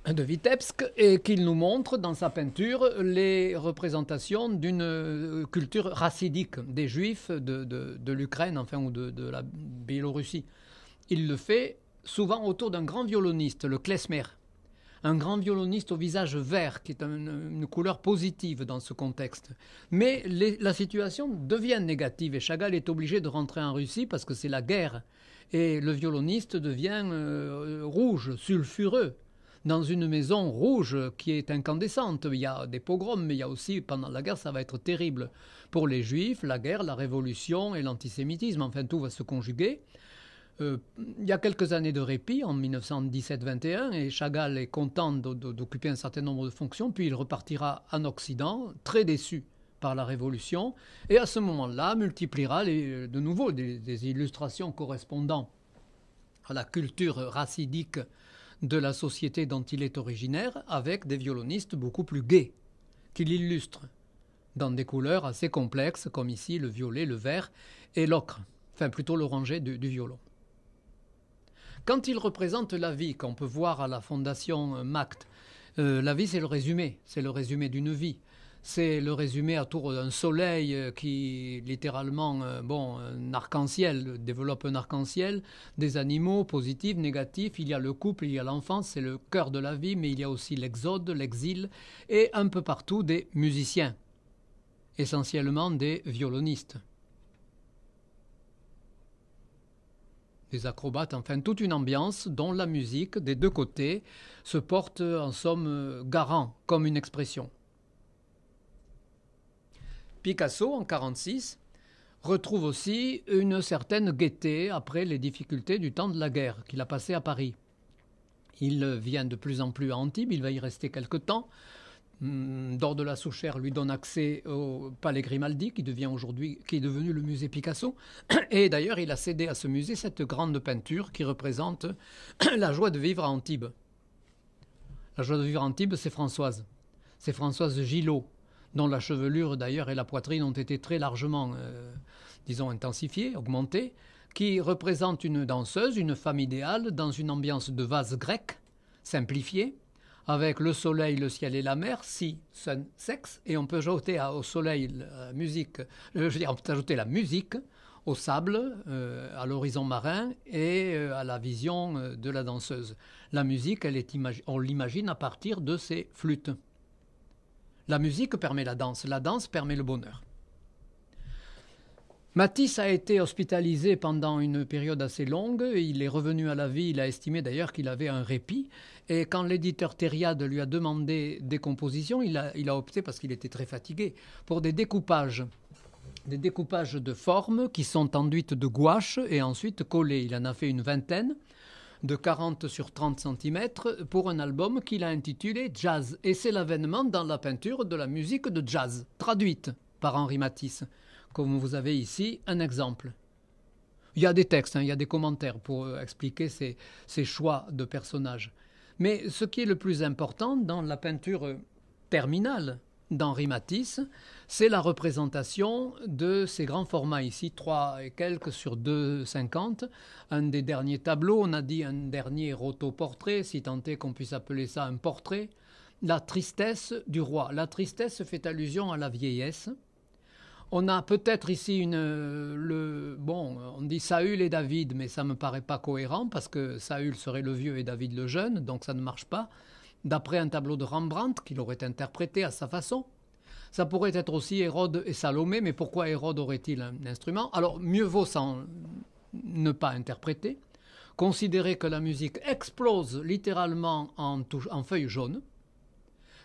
de Vitebsk, et qu'il nous montre dans sa peinture les représentations d'une euh, culture racidique des Juifs de, l'Ukraine, enfin, ou de, de la Biélorussie. Il le fait souvent autour d'un grand violoniste, le Klesmer un grand violoniste au visage vert, qui est une, couleur positive dans ce contexte. Mais la situation devient négative et Chagall est obligé de rentrer en Russie parce que c'est la guerre. Et le violoniste devient euh, rouge, sulfureux, dans une maison rouge qui est incandescente. Il y a des pogroms, mais il y a aussi, pendant la guerre, ça va être terrible. Pour les juifs, la guerre, la révolution et l'antisémitisme, enfin tout va se conjuguer. Euh, il y a quelques années de répit, en 1917-21, et Chagall est content d'occuper un certain nombre de fonctions, puis il repartira en Occident, très déçu par la Révolution, et à ce moment-là multipliera euh, de nouveau des, illustrations correspondant à la culture racidique de la société dont il est originaire, avec des violonistes beaucoup plus gais, qu'il illustre dans des couleurs assez complexes, comme ici le violet, le vert et l'ocre, enfin plutôt l'oranger du violon. Quand il représente la vie, qu'on peut voir à la Fondation euh, MACT, euh, la vie c'est le résumé, c'est le résumé d'une vie. C'est le résumé autour d'un soleil euh, qui, littéralement, bon, un arc-en-ciel, développe un arc-en-ciel, des animaux positifs, négatifs. Il y a le couple, il y a l'enfance, c'est le cœur de la vie, mais il y a aussi l'exode, l'exil, et un peu partout des musiciens, essentiellement des violonistes. des acrobates, enfin toute une ambiance dont la musique des deux côtés se porte en somme euh, garant comme une expression. Picasso en 1946 retrouve aussi une certaine gaieté après les difficultés du temps de la guerre qu'il a passé à Paris. Il vient de plus en plus à Antibes, il va y rester quelque temps, Hmm, Dor de la Souchère lui donne accès au Palais Grimaldi, qui devient aujourd'hui, qui est devenu le musée Picasso. Et d'ailleurs, il a cédé à ce musée cette grande peinture qui représente la joie de vivre à Antibes. La joie de vivre à Antibes, c'est Françoise. C'est Françoise Gillot, dont la chevelure d'ailleurs et la poitrine ont été très largement, euh, disons, intensifiées, augmentées, qui représente une danseuse, une femme idéale, dans une ambiance de vase grec, simplifiée, avec le soleil, le ciel et la mer, si, sun, sexe, et on peut ajouter au soleil la musique, euh, je veux dire, on peut ajouter la musique au sable, euh, à l'horizon marin et euh, à la vision de la danseuse. La musique, elle est on l'imagine à partir de ses flûtes. La musique permet la danse, la danse permet le bonheur. Matisse a été hospitalisé pendant une période assez longue. Il est revenu à la vie. Il a estimé d'ailleurs qu'il avait un répit. Et quand l'éditeur Thériade lui a demandé des compositions, il a, opté, parce qu'il était très fatigué, pour des découpages des découpages de formes qui sont enduites de gouache et ensuite collées. Il en a fait une vingtaine de 40 sur 30 cm pour un album qu'il a intitulé Jazz. Et c'est l'avènement dans la peinture de la musique de jazz, traduite par Henri Matisse comme vous avez ici un exemple. Il y a des textes, hein, il y a des commentaires pour euh, expliquer ces, choix de personnages. Mais ce qui est le plus important dans la peinture euh, terminale d'Henri Matisse, c'est la représentation de ces grands formats ici, 3 et quelques sur 2,50. Un des derniers tableaux, on a dit un dernier autoportrait, si tant est qu'on puisse appeler ça un portrait. La tristesse du roi. La tristesse fait allusion à la vieillesse. On a peut-être ici une, euh, le, bon, on dit Saül et David, mais ça ne me paraît pas cohérent parce que Saül serait le vieux et David le jeune, donc ça ne marche pas. D'après un tableau de Rembrandt qu'il aurait interprété à sa façon. Ça pourrait être aussi Hérode et Salomé, mais pourquoi Hérode aurait-il un instrument Alors mieux vaut sans ne pas interpréter. Considérer que la musique explose littéralement en feuilles jaunes,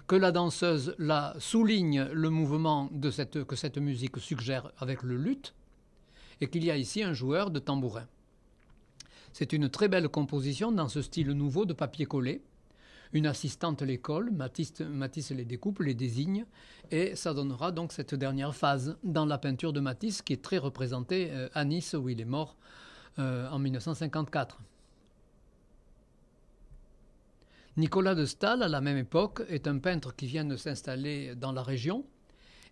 que la danseuse la souligne le mouvement de cette, que cette musique suggère avec le luth, et qu'il y a ici un joueur de tambourin. C'est une très belle composition dans ce style nouveau de papier collé. Une assistante l'école, Matisse, Matisse les découpe, les désigne, et ça donnera donc cette dernière phase dans la peinture de Matisse qui est très représentée euh, à Nice où il est mort euh, en 1954. Nicolas de Stahl, à la même époque, est un peintre qui vient de s'installer dans la région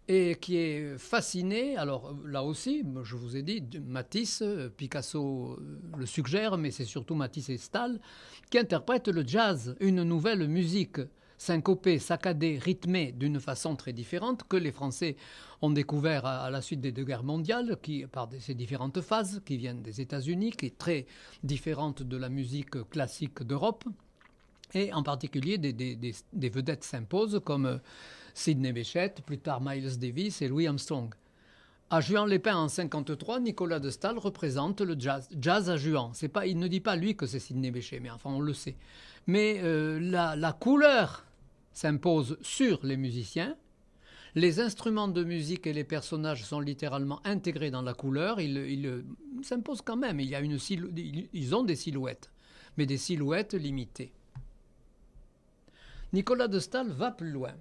et qui est fasciné. Alors là aussi, je vous ai dit, Matisse, euh, Picasso euh, le suggère, mais c'est surtout Matisse et Stahl qui interprètent le jazz, une nouvelle musique syncopée, saccadée, rythmée d'une façon très différente que les Français ont découvert à la suite des deux guerres mondiales, qui, par ces différentes phases qui viennent des États-Unis, qui est très différente de la musique classique d'Europe. Et en particulier, des, vedettes s'imposent comme euh, Sidney Bechet, plus tard Miles Davis et Louis Armstrong. À juan les en 1953, Nicolas de Stahl représente le jazz, à Juan. C'est pas, il ne dit pas lui que c'est Sidney Bechet, mais enfin on le sait. Mais euh, la, couleur s'impose sur les musiciens. Les instruments de musique et les personnages sont littéralement intégrés dans la couleur. Ils, euh, s'imposent quand même. Il y a une ils ont des silhouettes, mais des silhouettes limitées. Nicolas de Stahl va plus loin.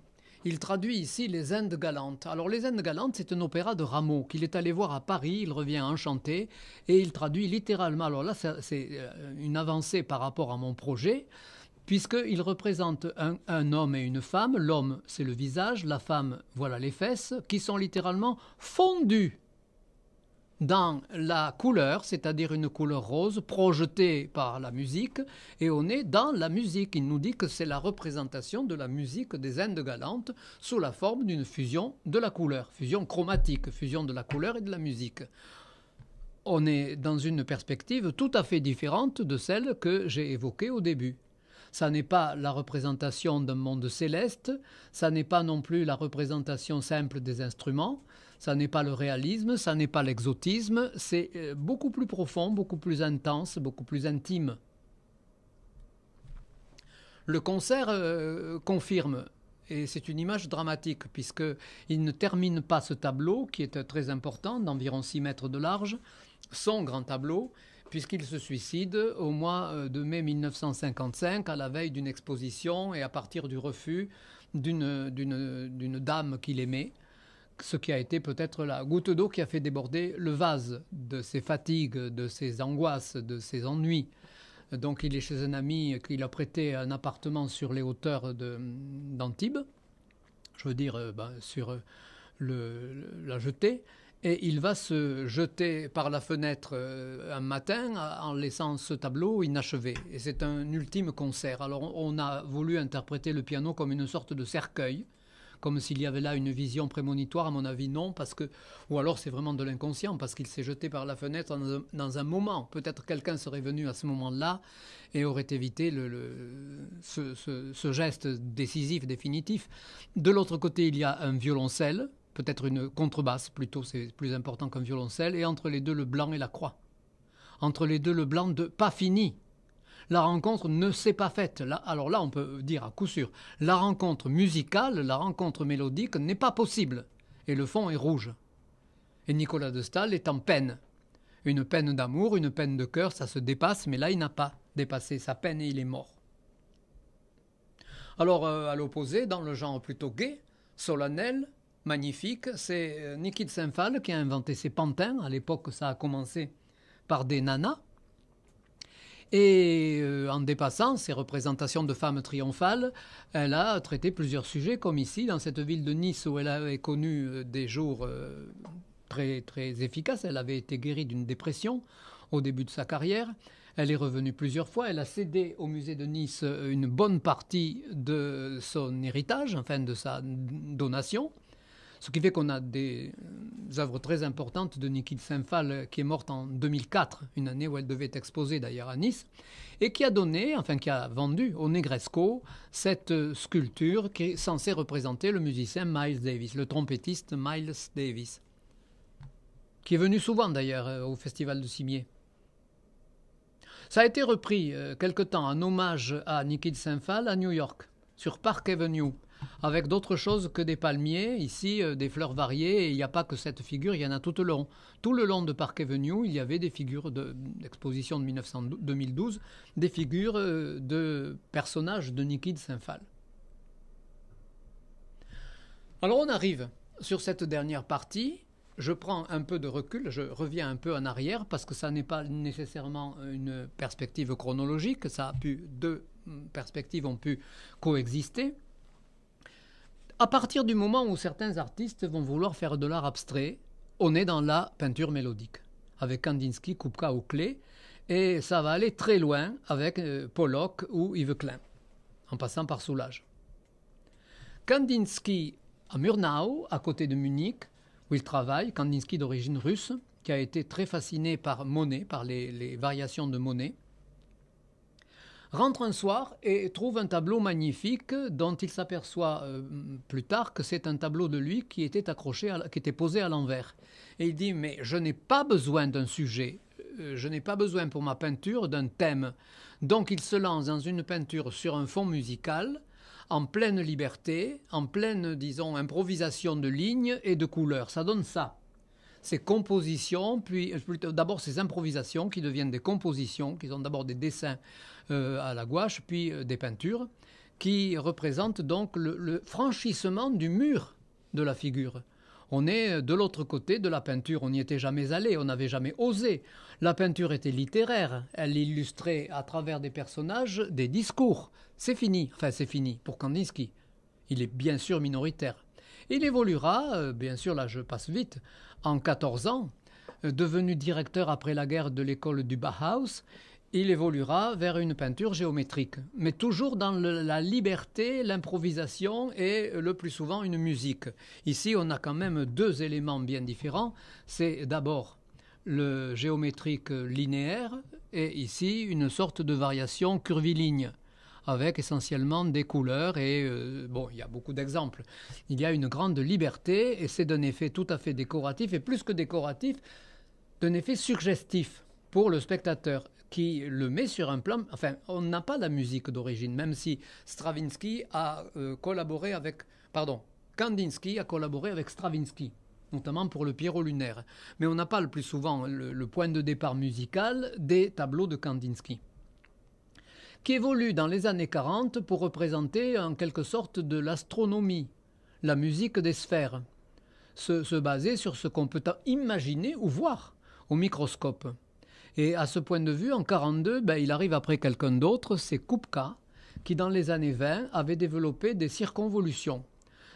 Il traduit ici Les Indes galantes. Alors Les Indes galantes, c'est un opéra de Rameau qu'il est allé voir à Paris, il revient enchanté et il traduit littéralement. Alors là, c'est euh, une avancée par rapport à mon projet puisqu'il représente un, un, homme et une femme. L'homme, c'est le visage, la femme, voilà les fesses, qui sont littéralement fondues dans la couleur, c'est-à-dire une couleur rose projetée par la musique, et on est dans la musique. Il nous dit que c'est la représentation de la musique des Indes galantes sous la forme d'une fusion de la couleur, fusion chromatique, fusion de la couleur et de la musique. On est dans une perspective tout à fait différente de celle que j'ai évoquée au début ça n'est pas la représentation d'un monde céleste, ça n'est pas non plus la représentation simple des instruments, ça n'est pas le réalisme, ça n'est pas l'exotisme, c'est euh, beaucoup plus profond, beaucoup plus intense, beaucoup plus intime. Le concert euh, confirme et c'est une image dramatique, puisqu'il ne termine pas ce tableau, qui est euh, très important, d'environ 6 mètres de large, son grand tableau, puisqu'il se suicide au mois de mai 1955, à la veille d'une exposition et à partir du refus d'une dame qu'il aimait ce qui a été peut-être la goutte d'eau qui a fait déborder le vase de ses fatigues, de ses angoisses, de ses ennuis. Donc il est chez un ami qu'il a prêté un appartement sur les hauteurs d'Antibes, je veux dire euh, ben, sur euh, la jetée, et il va se jeter par la fenêtre euh, un matin en laissant ce tableau inachevé. Et c'est un ultime concert. Alors on a voulu interpréter le piano comme une sorte de cercueil comme s'il y avait là une vision prémonitoire, à mon avis non, parce que, ou alors c'est vraiment de l'inconscient, parce qu'il s'est jeté par la fenêtre dans un, moment. Peut-être quelqu'un serait venu à ce moment-là et aurait évité le, ce, ce geste décisif, définitif. De l'autre côté, il y a un violoncelle, peut-être une contrebasse plutôt, c'est plus important qu'un violoncelle, et entre les deux le blanc et la croix. Entre les deux le blanc de pas fini, la rencontre ne s'est pas faite. alors là, on peut dire à coup sûr, la rencontre musicale, la rencontre mélodique n'est pas possible. Et le fond est rouge. Et Nicolas de Stahl est en peine. Une peine d'amour, une peine de cœur, ça se dépasse, mais là, il n'a pas dépassé sa peine et il est mort. Alors, euh, à l'opposé, dans le genre plutôt gai, solennel, magnifique, c'est euh, Nikit Saint-Phal qui a inventé ses pantins. À l'époque, ça a commencé par des nanas. Et euh, en dépassant ces représentations de femmes triomphales, elle a traité plusieurs sujets, comme ici, dans cette ville de Nice où elle avait connu euh, des jours euh, très, très efficaces. Elle avait été guérie d'une dépression au début de sa carrière. Elle est revenue plusieurs fois. Elle a cédé au musée de Nice une bonne partie de son héritage, enfin de sa donation. Ce qui fait qu'on a des euh, œuvres très importantes de nikki Saint-Phal, euh, qui est morte en 2004, une année où elle devait exposer d'ailleurs à Nice, et qui a donné, enfin qui a vendu au Negresco cette euh, sculpture qui est censée représenter le musicien Miles Davis, le trompettiste Miles Davis, qui est venu souvent d'ailleurs au Festival de Cimier. Ça a été repris quelque temps en hommage à nikki Saint-Phal à New York, sur Park Avenue avec d'autres choses que des palmiers, ici euh, des fleurs variées, et il n'y a pas que cette figure, il y en a tout le long. Tout le long de Park Avenue, il y avait des figures d'exposition de, de 2012, des figures euh, de personnages de Nikid Saint-Phal. Alors on arrive sur cette dernière partie, je prends un peu de recul, je reviens un peu en arrière parce que ça n'est pas nécessairement une perspective chronologique, ça a pu deux perspectives ont pu coexister. À partir du moment où certains artistes vont vouloir faire de l'art abstrait, on est dans la peinture mélodique, avec Kandinsky, Kupka ou clé, et ça va aller très loin avec euh, Pollock ou Yves Klein, en passant par Soulage. Kandinsky à Murnau, à côté de Munich, où il travaille, Kandinsky d'origine russe, qui a été très fasciné par Monet, par les, les variations de Monet, rentre un soir et trouve un tableau magnifique dont il s'aperçoit euh, plus tard que c'est un tableau de lui qui était accroché, qui était posé à l'envers. Et il dit mais je n'ai pas besoin d'un sujet, euh, je n'ai pas besoin pour ma peinture d'un thème. Donc il se lance dans une peinture sur un fond musical en pleine liberté, en pleine, disons, improvisation de lignes et de couleurs. Ça donne ça ses compositions, puis euh, d'abord ces improvisations qui deviennent des compositions, qui sont d'abord des dessins euh, à la gouache, puis euh, des peintures, qui représentent donc le, le franchissement du mur de la figure. On est de l'autre côté de la peinture, on n'y était jamais allé, on n'avait jamais osé. La peinture était littéraire, elle illustrait à travers des personnages des discours. C'est fini, enfin c'est fini pour Kandinsky. Il est bien sûr minoritaire. Il évoluera, bien sûr là je passe vite, en 14 ans, euh, devenu directeur après la guerre de l'école du Bauhaus, il évoluera vers une peinture géométrique, mais toujours dans la liberté, l'improvisation et euh, le plus souvent une musique. Ici, on a quand même deux éléments bien différents. C'est d'abord le géométrique linéaire et ici une sorte de variation curviligne avec essentiellement des couleurs et euh, bon, il y a beaucoup d'exemples. Il y a une grande liberté et c'est d'un effet tout à fait décoratif et plus que décoratif, d'un effet suggestif pour le spectateur qui le met sur un plan. Enfin, on n'a pas la musique d'origine, même si Stravinsky a euh, collaboré avec, pardon, Kandinsky a collaboré avec Stravinsky notamment pour le Pierrot lunaire. Mais on n'a pas le plus souvent le point de départ musical des tableaux de Kandinsky qui évolue dans les années 40 pour représenter en quelque sorte de l'astronomie, la musique des sphères, se, baser sur ce qu'on peut imaginer ou voir au microscope. Et à ce point de vue, en 42, ben, il arrive après quelqu'un d'autre, c'est Kupka, qui dans les années 20 avait développé des circonvolutions,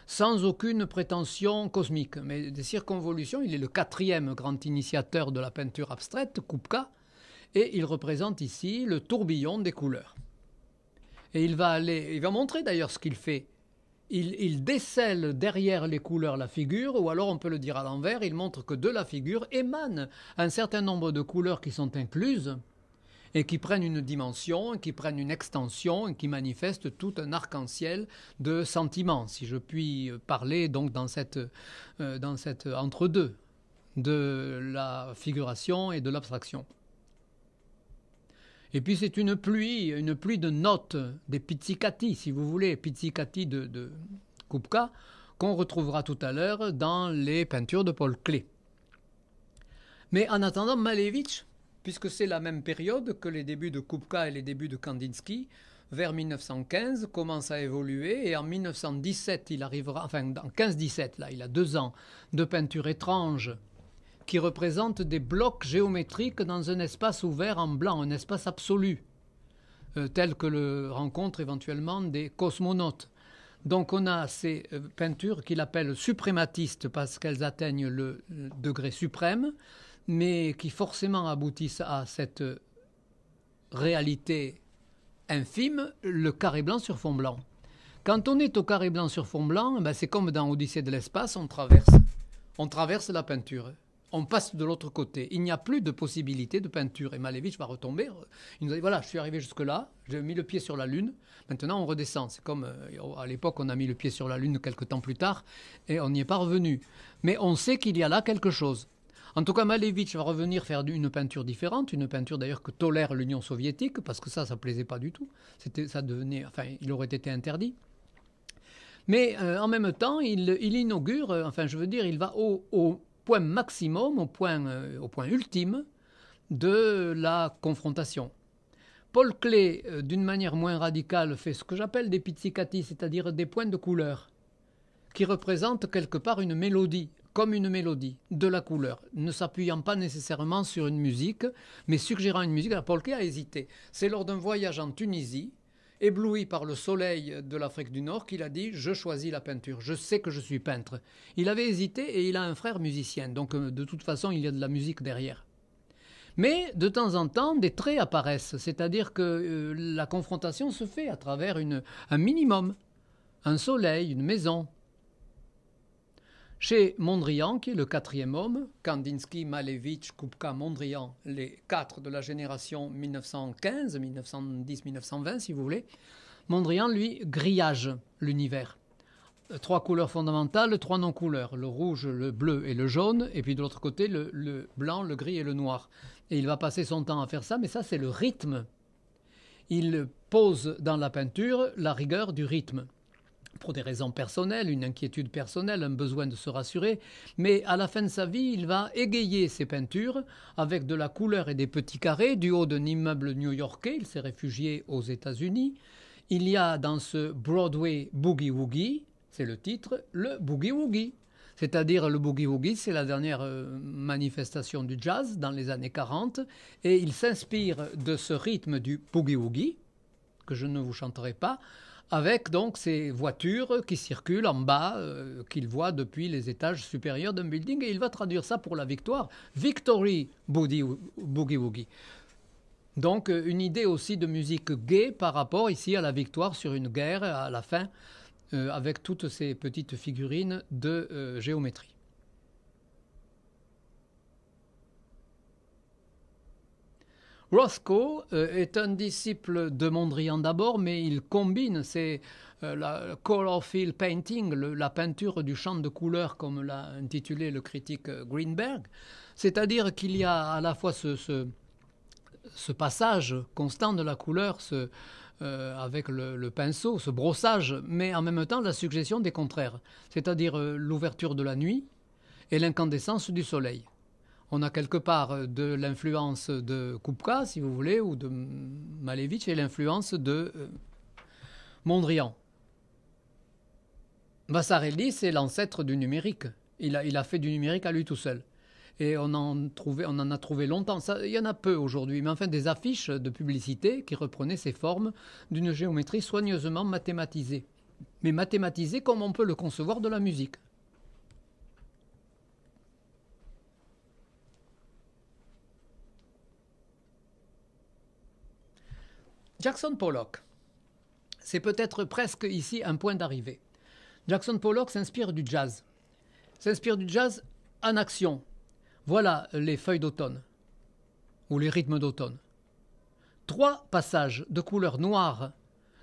sans aucune prétention cosmique. Mais des circonvolutions, il est le quatrième grand initiateur de la peinture abstraite, Kupka, et il représente ici le tourbillon des couleurs. Et il va aller, il va montrer d'ailleurs ce qu'il fait. Il, décèle derrière les couleurs la figure, ou alors on peut le dire à l'envers, il montre que de la figure émanent un certain nombre de couleurs qui sont incluses et qui prennent une dimension, qui prennent une extension, et qui manifestent tout un arc-en-ciel de sentiments, si je puis parler donc dans cette euh, entre-deux de la figuration et de l'abstraction. Et puis c'est une pluie, une pluie de notes, des pizzicati, si vous voulez, pizzicati de, Kupka, qu'on retrouvera tout à l'heure dans les peintures de Paul Klee. Mais en attendant, Malevitch, puisque c'est la même période que les débuts de Kupka et les débuts de Kandinsky, vers 1915, commence à évoluer et en 1917, il arrivera, enfin en 1517 là, il a deux ans de peinture étrange qui représentent des blocs géométriques dans un espace ouvert en blanc, un espace absolu, euh, tel que le rencontrent éventuellement des cosmonautes. Donc on a ces euh, peintures qu'il appelle suprématistes parce qu'elles atteignent le euh, degré suprême, mais qui forcément aboutissent à cette réalité infime, le carré blanc sur fond blanc. Quand on est au carré blanc sur fond blanc, eh ben, c'est comme dans Odyssée de l'espace, on traverse, on traverse la peinture on passe de l'autre côté. Il n'y a plus de possibilité de peinture. Et Malevich va retomber. Il nous dit voilà, je suis arrivé jusque-là, j'ai mis le pied sur la Lune, maintenant on redescend. C'est comme euh, à l'époque, on a mis le pied sur la Lune quelques temps plus tard et on n'y est pas revenu. Mais on sait qu'il y a là quelque chose. En tout cas, Malevich va revenir faire une peinture différente, une peinture d'ailleurs que tolère l'Union soviétique, parce que ça, ça plaisait pas du tout. C'était, ça devenait, enfin, il aurait été interdit. Mais euh, en même temps, il, inaugure, euh, enfin, je veux dire, il va au, au point maximum, au point, euh, au point ultime de la confrontation. Paul Klee, euh, d'une manière moins radicale, fait ce que j'appelle des pizzicati, c'est-à-dire des points de couleur, qui représentent quelque part une mélodie, comme une mélodie, de la couleur, ne s'appuyant pas nécessairement sur une musique, mais suggérant une musique. Alors Paul Klee a hésité. C'est lors d'un voyage en Tunisie, ébloui par le soleil de l'Afrique du Nord qu'il a dit Je choisis la peinture, je sais que je suis peintre. Il avait hésité et il a un frère musicien, donc euh, de toute façon il y a de la musique derrière. Mais de temps en temps, des traits apparaissent, c'est-à-dire que euh, la confrontation se fait à travers un minimum, un soleil, une maison, chez Mondrian, qui est le quatrième homme, Kandinsky, Malevich, Kupka, Mondrian, les quatre de la génération 1915, 1910, 1920, si vous voulez, Mondrian, lui, grillage l'univers. Euh, trois couleurs fondamentales, trois non-couleurs, le rouge, le bleu et le jaune, et puis de l'autre côté, le blanc, le gris et le noir. Et il va passer son temps à faire ça, mais ça, c'est le rythme. Il pose dans la peinture la rigueur du rythme pour des raisons personnelles, une inquiétude personnelle, un besoin de se rassurer, mais à la fin de sa vie, il va égayer ses peintures avec de la couleur et des petits carrés du haut d'un immeuble new-yorkais, il s'est réfugié aux États-Unis. Il y a dans ce Broadway Boogie Woogie, c'est le titre, le Boogie Woogie. C'est-à-dire le Boogie Woogie, c'est la dernière euh, manifestation du jazz dans les années 40, et il s'inspire de ce rythme du Boogie Woogie, que je ne vous chanterai pas, avec donc ces voitures qui circulent en bas, euh, qu'il voit depuis les étages supérieurs d'un building, et il va traduire ça pour la victoire, Victory Boogie Woogie. Donc euh, une idée aussi de musique gay par rapport ici à la victoire sur une guerre à la fin, euh, avec toutes ces petites figurines de géométrie. Rothko euh, est un disciple de Mondrian d'abord, mais il combine c'est euh, la color field painting, la peinture du champ de couleurs, comme l'a intitulé le critique euh, Greenberg. C'est-à-dire qu'il y a à la fois ce, passage constant de la couleur, avec le, pinceau, ce brossage, mais en même temps la suggestion des contraires, c'est-à-dire l'ouverture de la nuit et l'incandescence du soleil on a quelque part euh, de l'influence de Kupka, si vous voulez, ou de Malevich, et l'influence de euh, Mondrian. Vassarelli, c'est l'ancêtre du numérique. Il a, il a fait du numérique à lui tout seul. Et on en, trouvait, on en a trouvé longtemps. Ça, il y en a peu aujourd'hui, mais enfin des affiches de publicité qui reprenaient ces formes d'une géométrie soigneusement mathématisée. Mais mathématisée comme on peut le concevoir de la musique. Jackson Pollock, c'est peut-être presque ici un point d'arrivée. Jackson Pollock s'inspire du jazz. S'inspire du jazz en action. Voilà les feuilles d'automne, ou les rythmes d'automne. Trois passages de couleur noire,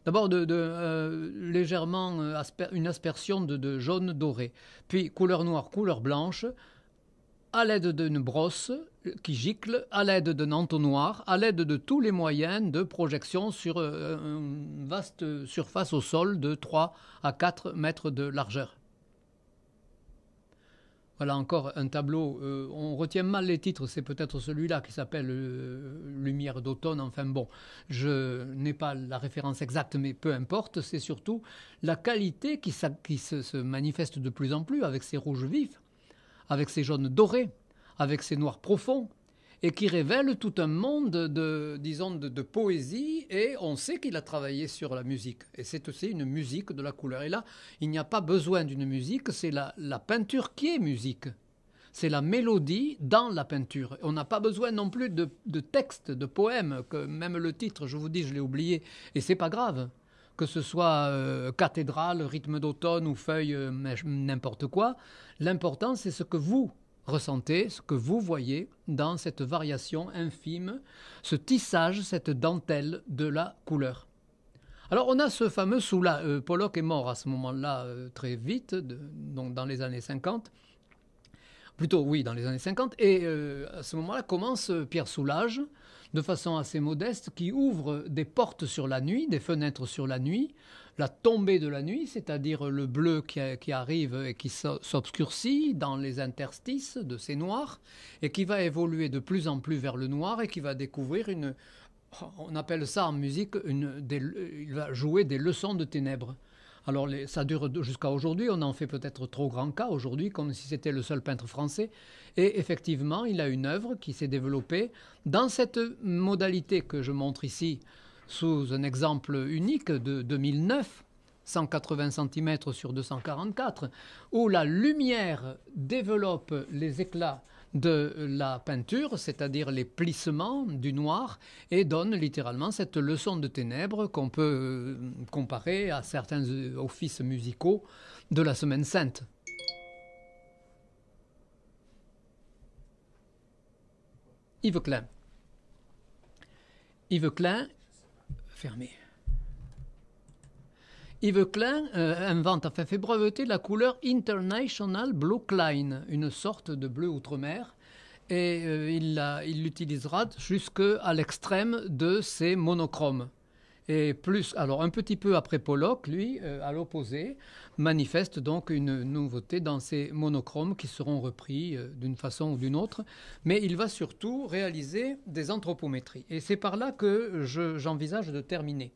d'abord de, euh, légèrement euh, une aspersion de jaune doré, puis couleur noire, couleur blanche, à l'aide d'une brosse qui gicle, à l'aide d'un entonnoir, à l'aide de tous les moyens de projection sur euh, une vaste surface au sol de 3 à 4 mètres de largeur. Voilà encore un tableau. Euh, on retient mal les titres, c'est peut-être celui-là qui s'appelle euh, Lumière d'automne. Enfin bon, je n'ai pas la référence exacte, mais peu importe. C'est surtout la qualité qui, se manifeste de plus en plus avec ces rouges vifs avec ses jaunes dorés, avec ses noirs profonds, et qui révèle tout un monde de, disons, de, poésie. Et on sait qu'il a travaillé sur la musique. Et c'est aussi une musique de la couleur. Et là, il n'y a pas besoin d'une musique, c'est la, peinture qui est musique c'est la mélodie dans la peinture. On n'a pas besoin non plus de, de texte, de poème, que même le titre, je vous dis, je l'ai oublié, et c'est pas grave que ce soit euh, cathédrale, rythme d'automne ou feuille, euh, n'importe quoi. L'important, c'est ce que vous ressentez, ce que vous voyez dans cette variation infime, ce tissage, cette dentelle de la couleur. Alors on a ce fameux soulage. Euh, Pollock est mort à ce moment-là très vite, donc dans les années 50. Plutôt oui, dans les années 50. Et à ce moment-là commence Pierre Soulage, de façon assez modeste, qui ouvre des portes sur la nuit, des fenêtres sur la nuit, la tombée de la nuit, c'est-à-dire le bleu qui, arrive et qui s'obscurcit dans les interstices de ces noirs, et qui va évoluer de plus en plus vers le noir et qui va découvrir une... On appelle ça en musique, une, il va jouer des leçons de ténèbres. Alors ça dure jusqu'à aujourd'hui, on en fait peut-être trop grand cas aujourd'hui, comme si c'était le seul peintre français. Et effectivement, il a une œuvre qui s'est développée dans cette modalité que je montre ici, sous un exemple unique de 2009. 180 cm sur 244, où la lumière développe les éclats de la peinture, c'est-à-dire les plissements du noir, et donne littéralement cette leçon de ténèbres qu'on peut euh, comparer à certains euh, offices musicaux de la semaine sainte. Yves Klein. Yves Klein, fermé. Yves Klein euh, invente, enfin fait breveter la couleur International Blue Klein, une sorte de bleu outre-mer, et euh, il l'utilisera jusque à l'extrême de ses monochromes. Et plus, alors un petit peu après Pollock, lui, euh, à l'opposé, manifeste donc une nouveauté dans ses monochromes qui seront repris d'une façon ou d'une autre, mais il va surtout réaliser des anthropométries. Et c'est par là que j'envisage de terminer.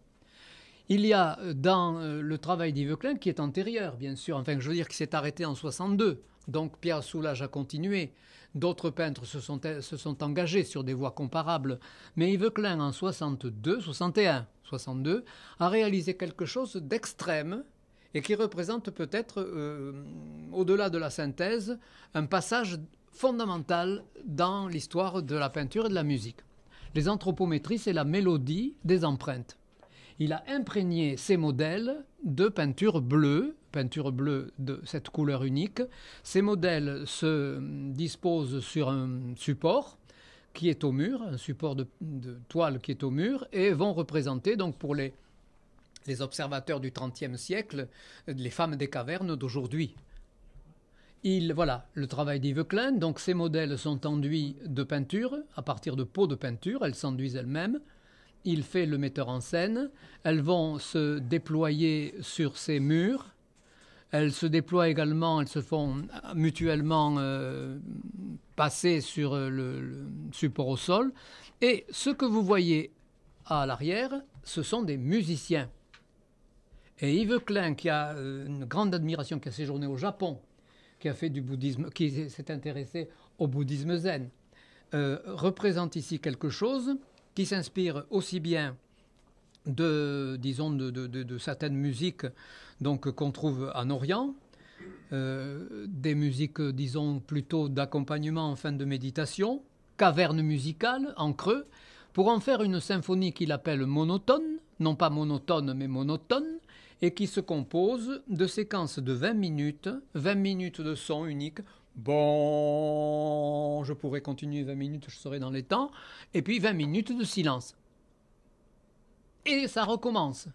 Il y a euh, dans euh, le travail d'Yves Klein qui est antérieur, bien sûr, enfin je veux dire qui s'est arrêté en 62, donc Pierre Soulage a continué. D'autres peintres euh, se sont, engagés sur des voies comparables, mais Yves Klein en 62, 61, 62 a réalisé quelque chose d'extrême et qui représente peut-être, au-delà de la synthèse, un passage fondamental dans l'histoire de la peinture et de la musique. Les anthropométries, c'est la mélodie des empreintes il a imprégné ces modèles de peinture bleue, peinture bleue de cette couleur unique. Ces modèles se disposent sur un support qui est au mur, un support de, toile qui est au mur, et vont représenter, donc pour les, les observateurs du 30e siècle, les femmes des cavernes d'aujourd'hui. Il, voilà, le travail d'Yves Klein. Donc, ces modèles sont enduits de peinture à partir de pots de peinture. Elles s'enduisent elles-mêmes il fait le metteur en scène. Elles vont se déployer sur ces murs. Elles se déploient également, elles se font mutuellement euh, passer sur euh, le, support au sol. Et ce que vous voyez à l'arrière, ce sont des musiciens. Et Yves Klein, qui a euh, une grande admiration, qui a séjourné au Japon, qui a fait du bouddhisme, qui s'est intéressé au bouddhisme zen, représente ici quelque chose qui s'inspire aussi bien de, disons, de, certaines musiques donc qu'on trouve en Orient, euh, des musiques, disons, plutôt d'accompagnement en fin de méditation, caverne musicale en creux, pour en faire une symphonie qu'il appelle monotone, non pas monotone mais monotone, et qui se compose de séquences de 20 minutes, 20 minutes de son unique, Bon, je pourrais continuer 20 minutes, je serai dans les temps. Et puis 20 minutes de silence. Et ça recommence.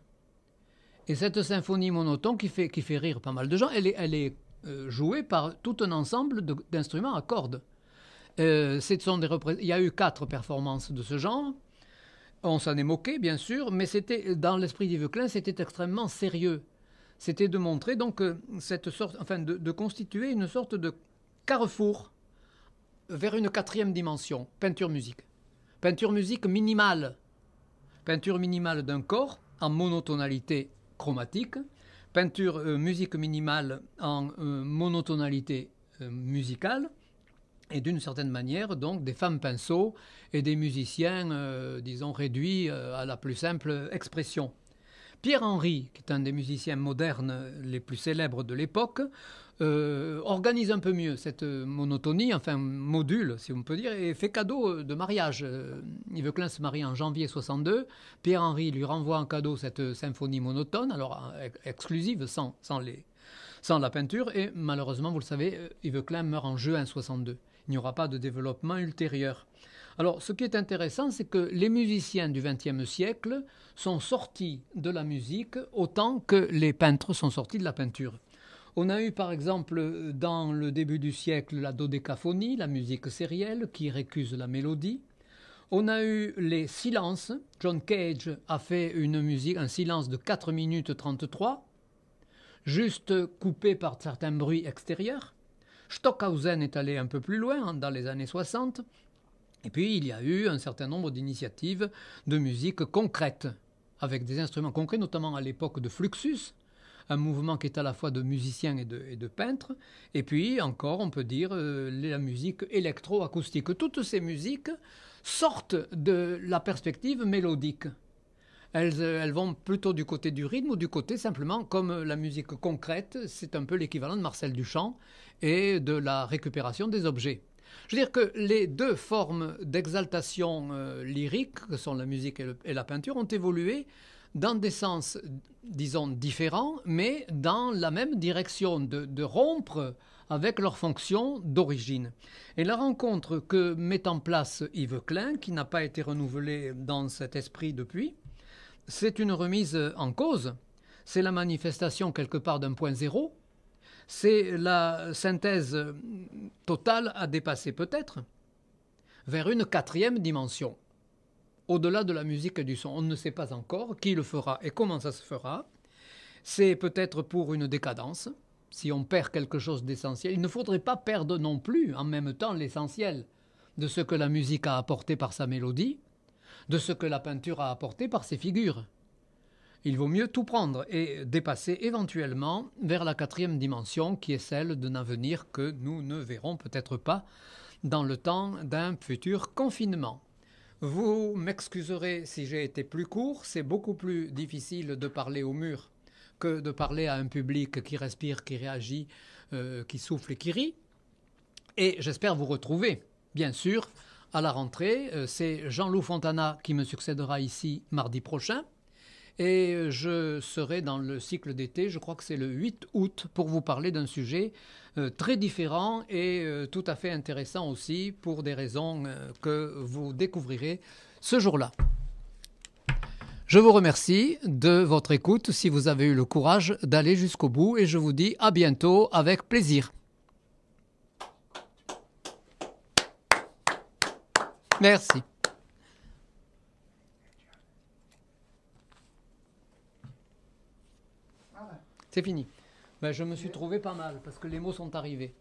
Et cette symphonie monotone qui fait, qui fait rire pas mal de gens, elle est, elle est euh, jouée par tout un ensemble d'instruments à cordes. Euh, sont des Il y a eu quatre performances de ce genre. On s'en est moqué, bien sûr, mais c'était dans l'esprit d'Yves c'était extrêmement sérieux. C'était de montrer donc euh, cette sorte, enfin, de constituer une sorte de carrefour vers une quatrième dimension, peinture-musique. Peinture-musique minimale. Peinture minimale d'un corps en monotonalité chromatique. Peinture euh, musique minimale en euh, monotonalité euh, musicale. Et d'une certaine manière, donc, des femmes pinceaux et des musiciens, disons, réduits à la plus simple expression. Pierre Henry, qui est un des musiciens modernes les plus célèbres de l'époque, euh, organise un peu mieux cette monotonie, enfin module si on peut dire, et fait cadeau de mariage. Euh, Yves Klein se marie en janvier 62, Pierre-Henri lui renvoie en cadeau cette symphonie monotone, alors euh, exclusive sans, sans, sans la peinture, et malheureusement, vous le savez, Yves Klein meurt en juin 62. Il n'y aura pas de développement ultérieur. Alors, ce qui est intéressant, c'est que les musiciens du XXe siècle sont sortis de la musique autant que les peintres sont sortis de la peinture. On a eu par exemple dans le début du siècle la dodécaphonie, la musique sérielle qui récuse la mélodie. On a eu les silences. John Cage a fait une musique, un silence de 4 minutes 33, juste coupé par certains bruits extérieurs. Stockhausen est allé un peu plus loin hein, dans les années 60. Et puis il y a eu un certain nombre d'initiatives de musique concrète, avec des instruments concrets, notamment à l'époque de Fluxus, un mouvement qui est à la fois de musicien et de, et peintre. Et puis encore, on peut dire euh, la musique électroacoustique. Toutes ces musiques sortent de la perspective mélodique. Euh, elles, vont plutôt du côté du rythme ou du côté simplement comme la musique concrète, c'est un peu l'équivalent de Marcel Duchamp et de la récupération des objets. Je veux dire que les deux formes d'exaltation euh, lyrique, que sont la musique et la peinture, ont évolué dans des sens, disons, différents, mais dans la même direction, de, de rompre avec leur fonction d'origine. Et la rencontre que met en place Yves Klein, qui n'a pas été renouvelée dans cet esprit depuis, c'est une remise en cause, c'est la manifestation quelque part d'un point zéro, c'est la synthèse totale à dépasser peut-être, vers une quatrième dimension au-delà de la musique et du son. On ne sait pas encore qui le fera et comment ça se fera. C'est peut-être pour une décadence, si on perd quelque chose d'essentiel. Il ne faudrait pas perdre non plus en même temps l'essentiel de ce que la musique a apporté par sa mélodie, de ce que la peinture a apporté par ses figures. Il vaut mieux tout prendre et dépasser éventuellement vers la quatrième dimension qui est celle d'un avenir que nous ne verrons peut-être pas dans le temps d'un futur confinement. Vous m'excuserez si j'ai été plus court, c'est beaucoup plus difficile de parler au mur que de parler à un public qui respire, qui réagit, euh, qui souffle et qui rit. Et j'espère vous retrouver, bien sûr, à la rentrée. Euh, c'est Jean-Loup Fontana qui me succédera ici mardi prochain et je serai dans le cycle d'été, je crois que c'est le 8 août, pour vous parler d'un sujet euh, très différent et euh, tout à fait intéressant aussi pour des raisons euh, que vous découvrirez ce jour-là. Je vous remercie de votre écoute si vous avez eu le courage d'aller jusqu'au bout et je vous dis à bientôt avec plaisir. Merci. C'est fini. Mais ben, je me suis trouvé pas mal parce que les mots sont arrivés.